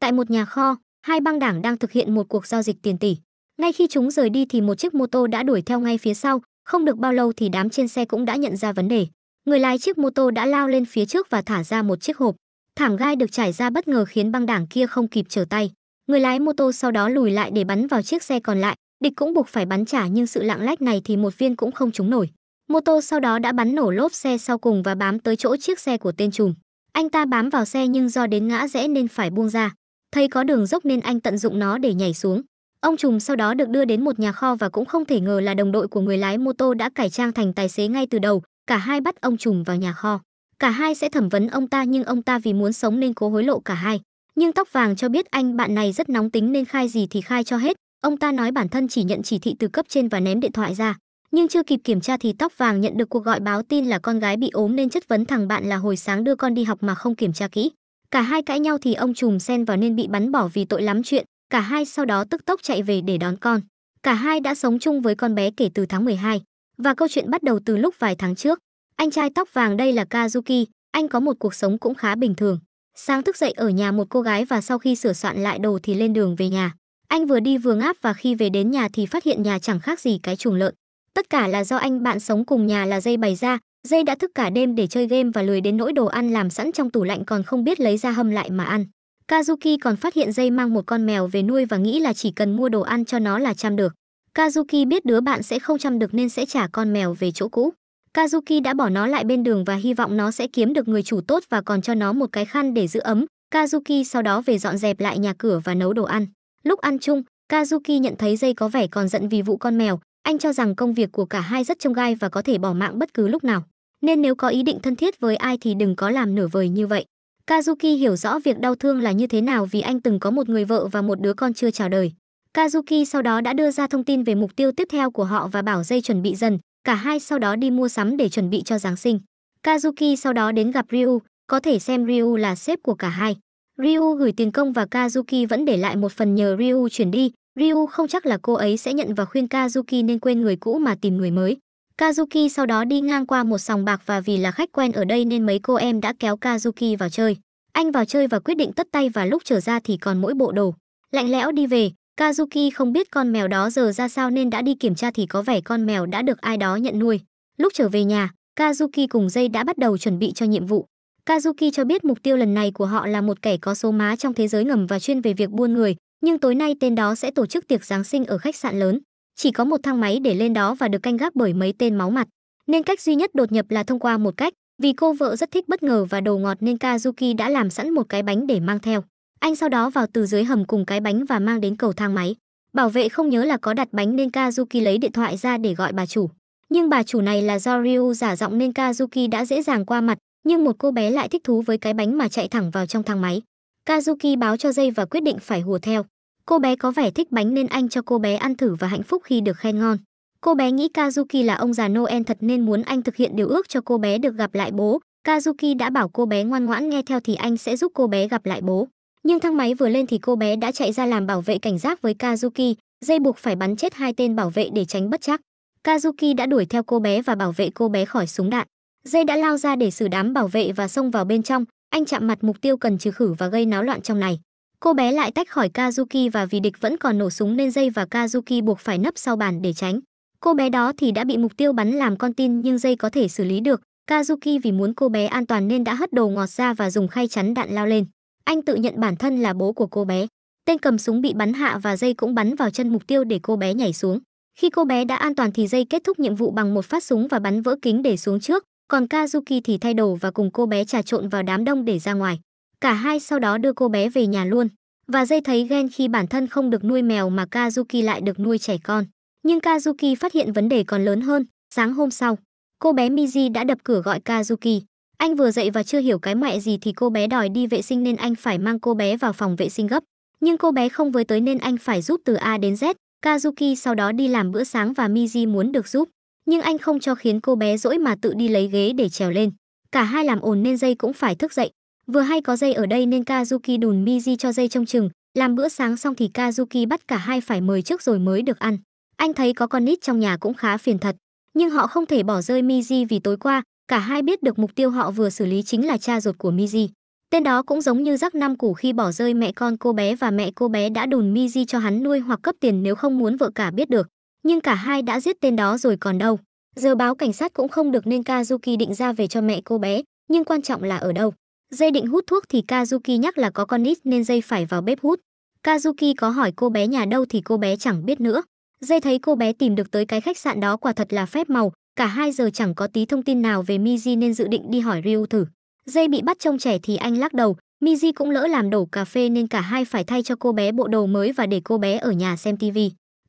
Tại một nhà kho, hai băng đảng đang thực hiện một cuộc giao dịch tiền tỷ. Ngay khi chúng rời đi thì một chiếc mô tô đã đuổi theo ngay phía sau, không được bao lâu thì đám trên xe cũng đã nhận ra vấn đề. Người lái chiếc mô tô đã lao lên phía trước và thả ra một chiếc hộp. Thảm gai được trải ra bất ngờ khiến băng đảng kia không kịp trở tay. Người lái mô tô sau đó lùi lại để bắn vào chiếc xe còn lại, địch cũng buộc phải bắn trả nhưng sự lạng lách này thì một viên cũng không trúng nổi. Mô tô sau đó đã bắn nổ lốp xe sau cùng và bám tới chỗ chiếc xe của tên trùm. Anh ta bám vào xe nhưng do đến ngã rẽ nên phải buông ra thấy có đường dốc nên anh tận dụng nó để nhảy xuống. Ông trùm sau đó được đưa đến một nhà kho và cũng không thể ngờ là đồng đội của người lái mô tô đã cải trang thành tài xế ngay từ đầu, cả hai bắt ông trùm vào nhà kho. Cả hai sẽ thẩm vấn ông ta nhưng ông ta vì muốn sống nên cố hối lộ cả hai. Nhưng tóc vàng cho biết anh bạn này rất nóng tính nên khai gì thì khai cho hết. Ông ta nói bản thân chỉ nhận chỉ thị từ cấp trên và ném điện thoại ra. Nhưng chưa kịp kiểm tra thì tóc vàng nhận được cuộc gọi báo tin là con gái bị ốm nên chất vấn thằng bạn là hồi sáng đưa con đi học mà không kiểm tra kỹ. Cả hai cãi nhau thì ông trùm xen vào nên bị bắn bỏ vì tội lắm chuyện, cả hai sau đó tức tốc chạy về để đón con. Cả hai đã sống chung với con bé kể từ tháng 12 và câu chuyện bắt đầu từ lúc vài tháng trước. Anh trai tóc vàng đây là Kazuki, anh có một cuộc sống cũng khá bình thường. Sáng thức dậy ở nhà một cô gái và sau khi sửa soạn lại đồ thì lên đường về nhà. Anh vừa đi vừa ngáp và khi về đến nhà thì phát hiện nhà chẳng khác gì cái chuồng lợn. Tất cả là do anh bạn sống cùng nhà là dây bày ra, Dây đã thức cả đêm để chơi game và lười đến nỗi đồ ăn làm sẵn trong tủ lạnh còn không biết lấy ra hâm lại mà ăn. Kazuki còn phát hiện Dây mang một con mèo về nuôi và nghĩ là chỉ cần mua đồ ăn cho nó là chăm được. Kazuki biết đứa bạn sẽ không chăm được nên sẽ trả con mèo về chỗ cũ. Kazuki đã bỏ nó lại bên đường và hy vọng nó sẽ kiếm được người chủ tốt và còn cho nó một cái khăn để giữ ấm. Kazuki sau đó về dọn dẹp lại nhà cửa và nấu đồ ăn. Lúc ăn chung, Kazuki nhận thấy dây có vẻ còn giận vì vụ con mèo, anh cho rằng công việc của cả hai rất trông gai và có thể bỏ mạng bất cứ lúc nào, nên nếu có ý định thân thiết với ai thì đừng có làm nửa vời như vậy. Kazuki hiểu rõ việc đau thương là như thế nào vì anh từng có một người vợ và một đứa con chưa chào đời. Kazuki sau đó đã đưa ra thông tin về mục tiêu tiếp theo của họ và bảo dây chuẩn bị dần, cả hai sau đó đi mua sắm để chuẩn bị cho Giáng sinh. Kazuki sau đó đến gặp Ryu, có thể xem Ryu là sếp của cả hai. Ryu gửi tiền công và Kazuki vẫn để lại một phần nhờ Ryu chuyển đi, Ryu không chắc là cô ấy sẽ nhận và khuyên Kazuki nên quên người cũ mà tìm người mới. Kazuki sau đó đi ngang qua một sòng bạc và vì là khách quen ở đây nên mấy cô em đã kéo Kazuki vào chơi. Anh vào chơi và quyết định tất tay và lúc trở ra thì còn mỗi bộ đồ. Lạnh lẽo đi về, Kazuki không biết con mèo đó giờ ra sao nên đã đi kiểm tra thì có vẻ con mèo đã được ai đó nhận nuôi. Lúc trở về nhà, Kazuki cùng dây đã bắt đầu chuẩn bị cho nhiệm vụ. Kazuki cho biết mục tiêu lần này của họ là một kẻ có số má trong thế giới ngầm và chuyên về việc buôn người, nhưng tối nay tên đó sẽ tổ chức tiệc Giáng sinh ở khách sạn lớn. Chỉ có một thang máy để lên đó và được canh gác bởi mấy tên máu mặt. Nên cách duy nhất đột nhập là thông qua một cách, vì cô vợ rất thích bất ngờ và đồ ngọt nên Kazuki đã làm sẵn một cái bánh để mang theo. Anh sau đó vào từ dưới hầm cùng cái bánh và mang đến cầu thang máy. Bảo vệ không nhớ là có đặt bánh nên Kazuki lấy điện thoại ra để gọi bà chủ. Nhưng bà chủ này là do Ryu giả giọng nên Kazuki đã dễ dàng qua mặt, nhưng một cô bé lại thích thú với cái bánh mà chạy thẳng vào trong thang máy. Kazuki báo cho dây và quyết định phải hùa theo. Cô bé có vẻ thích bánh nên anh cho cô bé ăn thử và hạnh phúc khi được khen ngon. Cô bé nghĩ Kazuki là ông già Noel thật nên muốn anh thực hiện điều ước cho cô bé được gặp lại bố. Kazuki đã bảo cô bé ngoan ngoãn nghe theo thì anh sẽ giúp cô bé gặp lại bố. Nhưng thang máy vừa lên thì cô bé đã chạy ra làm bảo vệ cảnh giác với Kazuki, dây buộc phải bắn chết hai tên bảo vệ để tránh bất chắc. Kazuki đã đuổi theo cô bé và bảo vệ cô bé khỏi súng đạn. Dây đã lao ra để xử đám bảo vệ và xông vào bên trong, anh chạm mặt mục tiêu cần trừ khử và gây náo loạn trong này. Cô bé lại tách khỏi Kazuki và vì địch vẫn còn nổ súng nên dây và Kazuki buộc phải nấp sau bàn để tránh. Cô bé đó thì đã bị mục tiêu bắn làm con tin nhưng dây có thể xử lý được. Kazuki vì muốn cô bé an toàn nên đã hất đồ ngọt ra và dùng khay chắn đạn lao lên. Anh tự nhận bản thân là bố của cô bé. Tên cầm súng bị bắn hạ và dây cũng bắn vào chân mục tiêu để cô bé nhảy xuống. Khi cô bé đã an toàn thì dây kết thúc nhiệm vụ bằng một phát súng và bắn vỡ kính để xuống trước, còn Kazuki thì thay đồ và cùng cô bé trà trộn vào đám đông để ra ngoài. Cả hai sau đó đưa cô bé về nhà luôn. Và dây thấy ghen khi bản thân không được nuôi mèo mà Kazuki lại được nuôi trẻ con. Nhưng Kazuki phát hiện vấn đề còn lớn hơn. Sáng hôm sau, cô bé Miji đã đập cửa gọi Kazuki. Anh vừa dậy và chưa hiểu cái mẹ gì thì cô bé đòi đi vệ sinh nên anh phải mang cô bé vào phòng vệ sinh gấp. Nhưng cô bé không với tới nên anh phải giúp từ A đến Z. Kazuki sau đó đi làm bữa sáng và Miji muốn được giúp. Nhưng anh không cho khiến cô bé dỗi mà tự đi lấy ghế để trèo lên. Cả hai làm ồn nên dây cũng phải thức dậy. Vừa hay có dây ở đây nên Kazuki đùn Miji cho dây trong chừng, làm bữa sáng xong thì Kazuki bắt cả hai phải mời trước rồi mới được ăn. Anh thấy có con nít trong nhà cũng khá phiền thật, nhưng họ không thể bỏ rơi Miji vì tối qua, cả hai biết được mục tiêu họ vừa xử lý chính là cha ruột của Miji. Tên đó cũng giống như rắc năm củ khi bỏ rơi mẹ con cô bé và mẹ cô bé đã đùn Miji cho hắn nuôi hoặc cấp tiền nếu không muốn vợ cả biết được. Nhưng cả hai đã giết tên đó rồi còn đâu. Giờ báo cảnh sát cũng không được nên Kazuki định ra về cho mẹ cô bé, nhưng quan trọng là ở đâu. Dây định hút thuốc thì Kazuki nhắc là có con nít nên dây phải vào bếp hút. Kazuki có hỏi cô bé nhà đâu thì cô bé chẳng biết nữa. Dây thấy cô bé tìm được tới cái khách sạn đó quả thật là phép màu, cả hai giờ chẳng có tí thông tin nào về Miji nên dự định đi hỏi Ryu thử. Dây bị bắt trông trẻ thì anh lắc đầu, Miji cũng lỡ làm đổ cà phê nên cả hai phải thay cho cô bé bộ đồ mới và để cô bé ở nhà xem TV.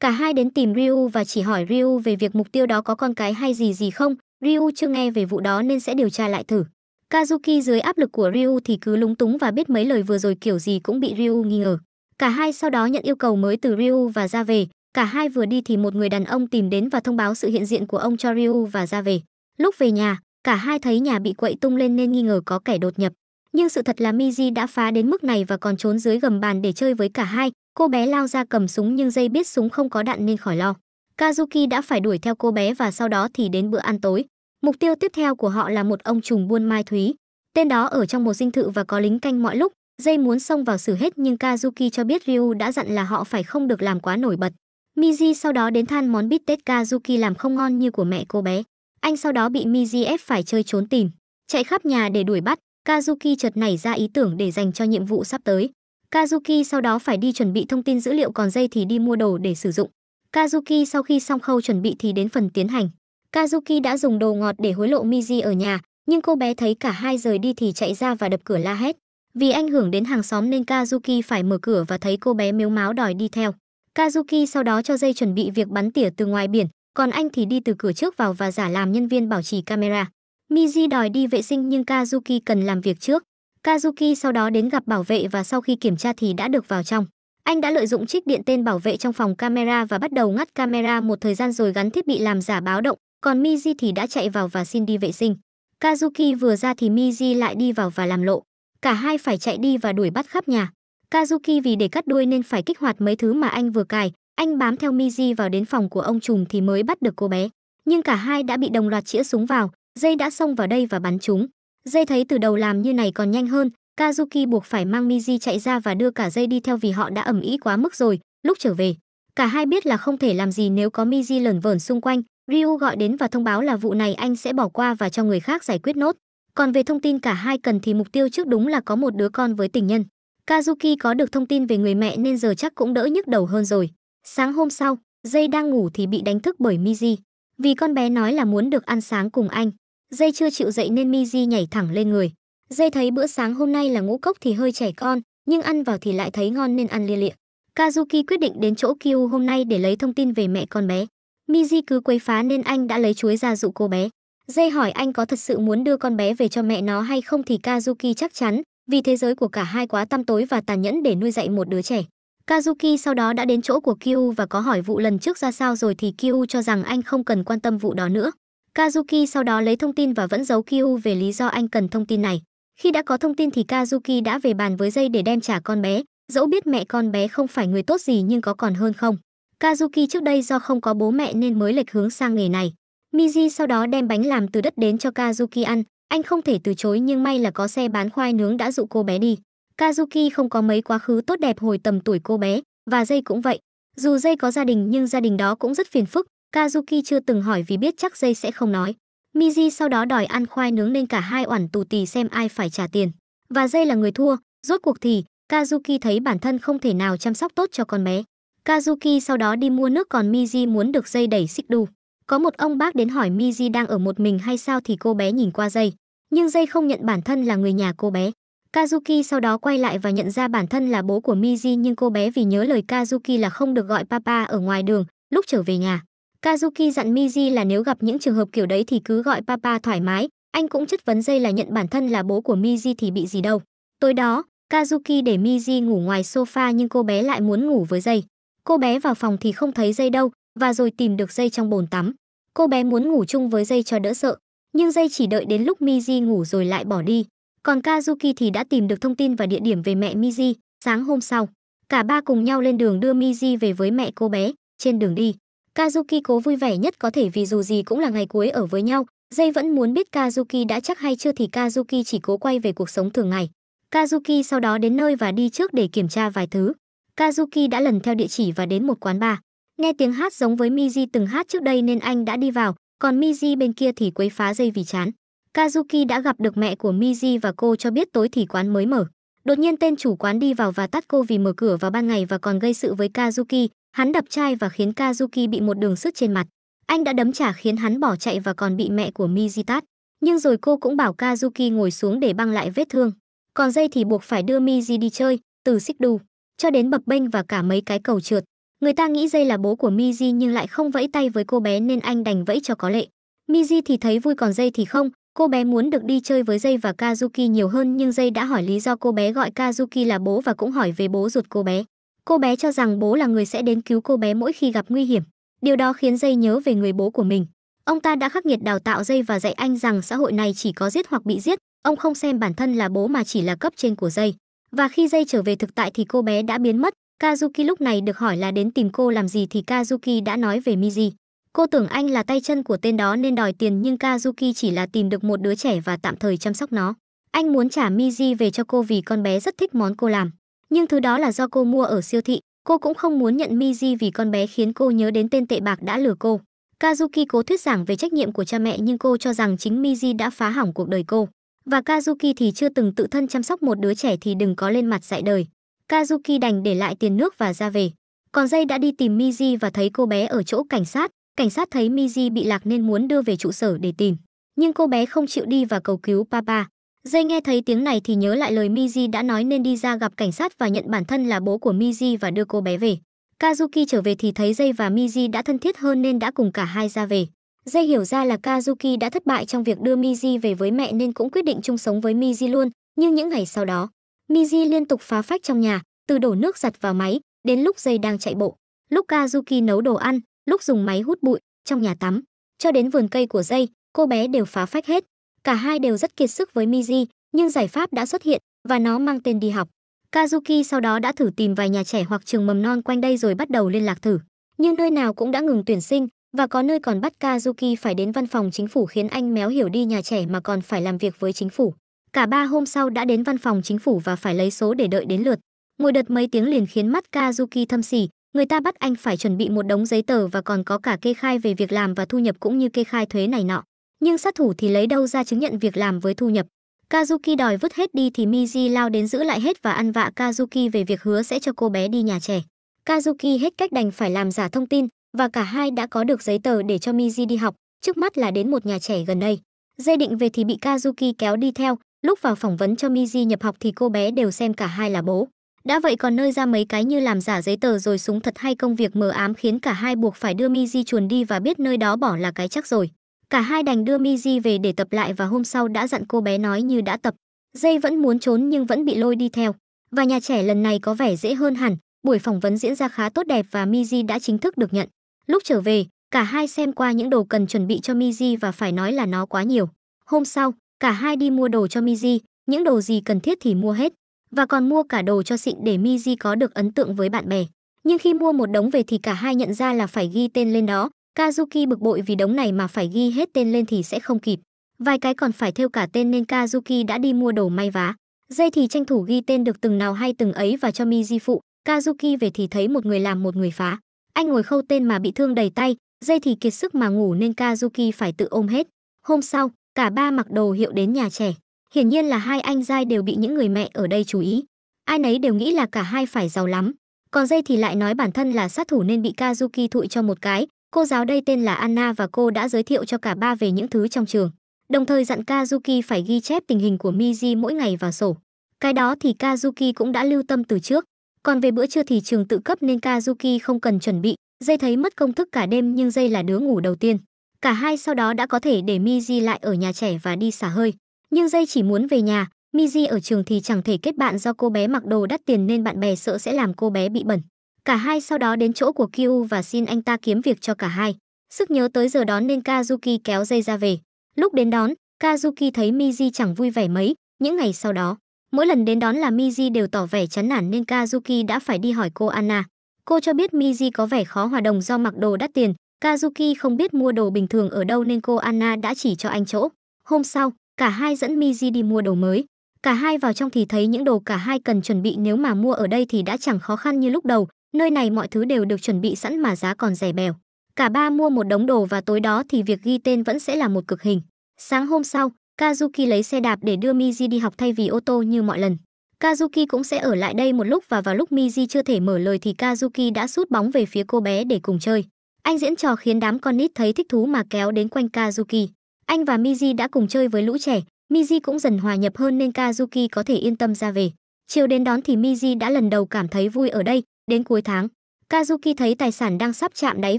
Cả hai đến tìm Ryu và chỉ hỏi Ryu về việc mục tiêu đó có con cái hay gì gì không, Ryu chưa nghe về vụ đó nên sẽ điều tra lại thử. Kazuki dưới áp lực của Ryu thì cứ lúng túng và biết mấy lời vừa rồi kiểu gì cũng bị Ryu nghi ngờ. Cả hai sau đó nhận yêu cầu mới từ Ryu và ra về, cả hai vừa đi thì một người đàn ông tìm đến và thông báo sự hiện diện của ông cho Ryu và ra về. Lúc về nhà, cả hai thấy nhà bị quậy tung lên nên nghi ngờ có kẻ đột nhập. Nhưng sự thật là Miji đã phá đến mức này và còn trốn dưới gầm bàn để chơi với cả hai. Cô bé lao ra cầm súng nhưng dây biết súng không có đạn nên khỏi lo. Kazuki đã phải đuổi theo cô bé và sau đó thì đến bữa ăn tối. Mục tiêu tiếp theo của họ là một ông trùng buôn Mai Thúy. Tên đó ở trong một dinh thự và có lính canh mọi lúc, dây muốn xông vào xử hết nhưng Kazuki cho biết Ryu đã dặn là họ phải không được làm quá nổi bật. Miji sau đó đến than món bít tết Kazuki làm không ngon như của mẹ cô bé. Anh sau đó bị Miji ép phải chơi trốn tìm, chạy khắp nhà để đuổi bắt. Kazuki chợt nảy ra ý tưởng để dành cho nhiệm vụ sắp tới. Kazuki sau đó phải đi chuẩn bị thông tin dữ liệu còn dây thì đi mua đồ để sử dụng. Kazuki sau khi xong khâu chuẩn bị thì đến phần tiến hành. Kazuki đã dùng đồ ngọt để hối lộ Miji ở nhà, nhưng cô bé thấy cả hai rời đi thì chạy ra và đập cửa la hét. Vì ảnh hưởng đến hàng xóm nên Kazuki phải mở cửa và thấy cô bé mếu máo đòi đi theo. Kazuki sau đó cho dây chuẩn bị việc bắn tỉa từ ngoài biển, còn anh thì đi từ cửa trước vào và giả làm nhân viên bảo trì camera. Miji đòi đi vệ sinh nhưng Kazuki cần làm việc trước. Kazuki sau đó đến gặp bảo vệ và sau khi kiểm tra thì đã được vào trong. Anh đã lợi dụng trích điện tên bảo vệ trong phòng camera và bắt đầu ngắt camera một thời gian rồi gắn thiết bị làm giả báo động, còn Miji thì đã chạy vào và xin đi vệ sinh. Kazuki vừa ra thì Miji lại đi vào và làm lộ. Cả hai phải chạy đi và đuổi bắt khắp nhà. Kazuki vì để cắt đuôi nên phải kích hoạt mấy thứ mà anh vừa cài, anh bám theo Miji vào đến phòng của ông trùm thì mới bắt được cô bé. Nhưng cả hai đã bị đồng loạt chĩa súng vào, dây đã xông vào đây và bắn chúng. Dây thấy từ đầu làm như này còn nhanh hơn, Kazuki buộc phải mang Miji chạy ra và đưa cả dây đi theo vì họ đã ẩm ý quá mức rồi, lúc trở về. Cả hai biết là không thể làm gì nếu có Miji lẩn vẩn xung quanh, Ryu gọi đến và thông báo là vụ này anh sẽ bỏ qua và cho người khác giải quyết nốt. Còn về thông tin cả hai cần thì mục tiêu trước đúng là có một đứa con với tình nhân. Kazuki có được thông tin về người mẹ nên giờ chắc cũng đỡ nhức đầu hơn rồi. Sáng hôm sau, Dây đang ngủ thì bị đánh thức bởi Miji. Vì con bé nói là muốn được ăn sáng cùng anh. Dây chưa chịu dậy nên Miji nhảy thẳng lên người. Dây thấy bữa sáng hôm nay là ngũ cốc thì hơi trẻ con, nhưng ăn vào thì lại thấy ngon nên ăn lia lịa. Kazuki quyết định đến chỗ Kyu hôm nay để lấy thông tin về mẹ con bé. Miji cứ quấy phá nên anh đã lấy chuối ra dụ cô bé. Dây hỏi anh có thật sự muốn đưa con bé về cho mẹ nó hay không thì Kazuki chắc chắn, vì thế giới của cả hai quá tăm tối và tàn nhẫn để nuôi dạy một đứa trẻ. Kazuki sau đó đã đến chỗ của Kyu và có hỏi vụ lần trước ra sao rồi thì Kyu cho rằng anh không cần quan tâm vụ đó nữa. Kazuki sau đó lấy thông tin và vẫn giấu Kyu về lý do anh cần thông tin này. Khi đã có thông tin thì Kazuki đã về bàn với dây để đem trả con bé, dẫu biết mẹ con bé không phải người tốt gì nhưng có còn hơn không. Kazuki trước đây do không có bố mẹ nên mới lệch hướng sang nghề này. Miji sau đó đem bánh làm từ đất đến cho Kazuki ăn, anh không thể từ chối nhưng may là có xe bán khoai nướng đã dụ cô bé đi. Kazuki không có mấy quá khứ tốt đẹp hồi tầm tuổi cô bé, và dây cũng vậy. Dù dây có gia đình nhưng gia đình đó cũng rất phiền phức, Kazuki chưa từng hỏi vì biết chắc dây sẽ không nói. Miji sau đó đòi ăn khoai nướng nên cả hai oản tù tì xem ai phải trả tiền. Và dây là người thua, rốt cuộc thì Kazuki thấy bản thân không thể nào chăm sóc tốt cho con bé. Kazuki sau đó đi mua nước còn Miji muốn được dây đẩy xích đu. Có một ông bác đến hỏi Miji đang ở một mình hay sao thì cô bé nhìn qua dây. Nhưng dây không nhận bản thân là người nhà cô bé. Kazuki sau đó quay lại và nhận ra bản thân là bố của Miji nhưng cô bé vì nhớ lời Kazuki là không được gọi papa ở ngoài đường lúc trở về nhà. Kazuki dặn Miji là nếu gặp những trường hợp kiểu đấy thì cứ gọi papa thoải mái, anh cũng chất vấn dây là nhận bản thân là bố của Miji thì bị gì đâu. Tối đó, Kazuki để Miji ngủ ngoài sofa nhưng cô bé lại muốn ngủ với dây. Cô bé vào phòng thì không thấy dây đâu và rồi tìm được dây trong bồn tắm. Cô bé muốn ngủ chung với dây cho đỡ sợ, nhưng dây chỉ đợi đến lúc Miji ngủ rồi lại bỏ đi. Còn Kazuki thì đã tìm được thông tin và địa điểm về mẹ Miji sáng hôm sau. Cả ba cùng nhau lên đường đưa Miji về với mẹ cô bé, trên đường đi. Kazuki cố vui vẻ nhất có thể vì dù gì cũng là ngày cuối ở với nhau, dây vẫn muốn biết Kazuki đã chắc hay chưa thì Kazuki chỉ cố quay về cuộc sống thường ngày. Kazuki sau đó đến nơi và đi trước để kiểm tra vài thứ. Kazuki đã lần theo địa chỉ và đến một quán bar. Nghe tiếng hát giống với Miji từng hát trước đây nên anh đã đi vào, còn Miji bên kia thì quấy phá dây vì chán. Kazuki đã gặp được mẹ của Miji và cô cho biết tối thì quán mới mở. Đột nhiên tên chủ quán đi vào và tắt cô vì mở cửa vào ban ngày và còn gây sự với Kazuki, hắn đập chai và khiến Kazuki bị một đường sứt trên mặt. Anh đã đấm trả khiến hắn bỏ chạy và còn bị mẹ của Miji tát. Nhưng rồi cô cũng bảo Kazuki ngồi xuống để băng lại vết thương. Còn dây thì buộc phải đưa Miji đi chơi, từ xích đu cho đến bập bênh và cả mấy cái cầu trượt. Người ta nghĩ dây là bố của Miji nhưng lại không vẫy tay với cô bé nên anh đành vẫy cho có lệ. Miji thì thấy vui còn dây thì không, cô bé muốn được đi chơi với dây và Kazuki nhiều hơn nhưng dây đã hỏi lý do cô bé gọi Kazuki là bố và cũng hỏi về bố ruột cô bé. Cô bé cho rằng bố là người sẽ đến cứu cô bé mỗi khi gặp nguy hiểm. Điều đó khiến dây nhớ về người bố của mình. Ông ta đã khắc nghiệt đào tạo dây và dạy anh rằng xã hội này chỉ có giết hoặc bị giết, ông không xem bản thân là bố mà chỉ là cấp trên của dây. Và khi dây trở về thực tại thì cô bé đã biến mất. Kazuki lúc này được hỏi là đến tìm cô làm gì thì Kazuki đã nói về Miji. Cô tưởng anh là tay chân của tên đó nên đòi tiền nhưng Kazuki chỉ là tìm được một đứa trẻ và tạm thời chăm sóc nó. Anh muốn trả Miji về cho cô vì con bé rất thích món cô làm. Nhưng thứ đó là do cô mua ở siêu thị, cô cũng không muốn nhận Miji vì con bé khiến cô nhớ đến tên tệ bạc đã lừa cô. Kazuki cố thuyết giảng về trách nhiệm của cha mẹ nhưng cô cho rằng chính Miji đã phá hỏng cuộc đời cô. Và Kazuki thì chưa từng tự thân chăm sóc một đứa trẻ thì đừng có lên mặt dạy đời. Kazuki đành để lại tiền nước và ra về. Còn dây đã đi tìm Miji và thấy cô bé ở chỗ cảnh sát. Cảnh sát thấy Miji bị lạc nên muốn đưa về trụ sở để tìm. Nhưng cô bé không chịu đi và cầu cứu Papa. Dây nghe thấy tiếng này thì nhớ lại lời Miji đã nói nên đi ra gặp cảnh sát và nhận bản thân là bố của Miji và đưa cô bé về. Kazuki trở về thì thấy Dây và Miji đã thân thiết hơn nên đã cùng cả hai ra về. Dây hiểu ra là Kazuki đã thất bại trong việc đưa Miji về với mẹ nên cũng quyết định chung sống với Miji luôn, nhưng những ngày sau đó, Miji liên tục phá phách trong nhà, từ đổ nước giặt vào máy, đến lúc dây đang chạy bộ, lúc Kazuki nấu đồ ăn, lúc dùng máy hút bụi, trong nhà tắm, cho đến vườn cây của dây, cô bé đều phá phách hết. Cả hai đều rất kiệt sức với Miji, nhưng giải pháp đã xuất hiện và nó mang tên đi học. Kazuki sau đó đã thử tìm vài nhà trẻ hoặc trường mầm non quanh đây rồi bắt đầu liên lạc thử. Nhưng nơi nào cũng đã ngừng tuyển sinh, và có nơi còn bắt Kazuki phải đến văn phòng chính phủ khiến anh méo hiểu đi nhà trẻ mà còn phải làm việc với chính phủ. Cả ba hôm sau đã đến văn phòng chính phủ và phải lấy số để đợi đến lượt. Ngồi đợt mấy tiếng liền khiến mắt Kazuki thâm sỉ, người ta bắt anh phải chuẩn bị một đống giấy tờ và còn có cả kê khai về việc làm và thu nhập cũng như kê khai thuế này nọ. Nhưng sát thủ thì lấy đâu ra chứng nhận việc làm với thu nhập. Kazuki đòi vứt hết đi thì Miji lao đến giữ lại hết và ăn vạ Kazuki về việc hứa sẽ cho cô bé đi nhà trẻ. Kazuki hết cách đành phải làm giả thông tin, và cả hai đã có được giấy tờ để cho Miji đi học, trước mắt là đến một nhà trẻ gần đây. Dây định về thì bị Kazuki kéo đi theo, lúc vào phỏng vấn cho Miji nhập học thì cô bé đều xem cả hai là bố. Đã vậy còn nơi ra mấy cái như làm giả giấy tờ rồi súng thật hay công việc mờ ám khiến cả hai buộc phải đưa Miji chuồn đi và biết nơi đó bỏ là cái chắc rồi. Cả hai đành đưa Miji về để tập lại và hôm sau đã dặn cô bé nói như đã tập. Dây vẫn muốn trốn nhưng vẫn bị lôi đi theo. Và nhà trẻ lần này có vẻ dễ hơn hẳn, buổi phỏng vấn diễn ra khá tốt đẹp và Miji đã chính thức được nhận. Lúc trở về, cả hai xem qua những đồ cần chuẩn bị cho Miji và phải nói là nó quá nhiều. Hôm sau, cả hai đi mua đồ cho Miji, những đồ gì cần thiết thì mua hết, và còn mua cả đồ cho xịn để Miji có được ấn tượng với bạn bè. Nhưng khi mua một đống về thì cả hai nhận ra là phải ghi tên lên đó, Kazuki bực bội vì đống này mà phải ghi hết tên lên thì sẽ không kịp. Vài cái còn phải theo cả tên nên Kazuki đã đi mua đồ may vá. Dây thì tranh thủ ghi tên được từng nào hay từng ấy và cho Miji phụ, Kazuki về thì thấy một người làm một người phá. Anh ngồi khâu tên mà bị thương đầy tay, dây thì kiệt sức mà ngủ nên Kazuki phải tự ôm hết. Hôm sau, cả ba mặc đồ hiệu đến nhà trẻ. Hiển nhiên là hai anh giai đều bị những người mẹ ở đây chú ý. Ai nấy đều nghĩ là cả hai phải giàu lắm. Còn dây thì lại nói bản thân là sát thủ nên bị Kazuki thụi cho một cái. Cô giáo đây tên là Anna và cô đã giới thiệu cho cả ba về những thứ trong trường. Đồng thời dặn Kazuki phải ghi chép tình hình của Miji mỗi ngày vào sổ. Cái đó thì Kazuki cũng đã lưu tâm từ trước, còn về bữa trưa thì trường tự cấp nên Kazuki không cần chuẩn bị, dây thấy mất công thức cả đêm nhưng dây là đứa ngủ đầu tiên. Cả hai sau đó đã có thể để Miji lại ở nhà trẻ và đi xả hơi. Nhưng dây chỉ muốn về nhà, Miji ở trường thì chẳng thể kết bạn do cô bé mặc đồ đắt tiền nên bạn bè sợ sẽ làm cô bé bị bẩn. Cả hai sau đó đến chỗ của Kyu và xin anh ta kiếm việc cho cả hai. Sức nhớ tới giờ đón nên Kazuki kéo dây ra về. Lúc đến đón, Kazuki thấy Miji chẳng vui vẻ mấy, những ngày sau đó. Mỗi lần đến đón là Miji đều tỏ vẻ chán nản nên Kazuki đã phải đi hỏi cô Anna. Cô cho biết Miji có vẻ khó hòa đồng do mặc đồ đắt tiền, Kazuki không biết mua đồ bình thường ở đâu nên cô Anna đã chỉ cho anh chỗ. Hôm sau, cả hai dẫn Miji đi mua đồ mới. Cả hai vào trong thì thấy những đồ cả hai cần chuẩn bị nếu mà mua ở đây thì đã chẳng khó khăn như lúc đầu, nơi này mọi thứ đều được chuẩn bị sẵn mà giá còn rẻ bèo. Cả ba mua một đống đồ và tối đó thì việc ghi tên vẫn sẽ là một cực hình. Sáng hôm sau, Kazuki lấy xe đạp để đưa Miji đi học thay vì ô tô như mọi lần. Kazuki cũng sẽ ở lại đây một lúc và vào lúc Miji chưa thể mở lời thì Kazuki đã sút bóng về phía cô bé để cùng chơi. Anh diễn trò khiến đám con nít thấy thích thú mà kéo đến quanh Kazuki. Anh và Miji đã cùng chơi với lũ trẻ, Miji cũng dần hòa nhập hơn nên Kazuki có thể yên tâm ra về. Chiều đến đón thì Miji đã lần đầu cảm thấy vui ở đây, đến cuối tháng. Kazuki thấy tài sản đang sắp chạm đáy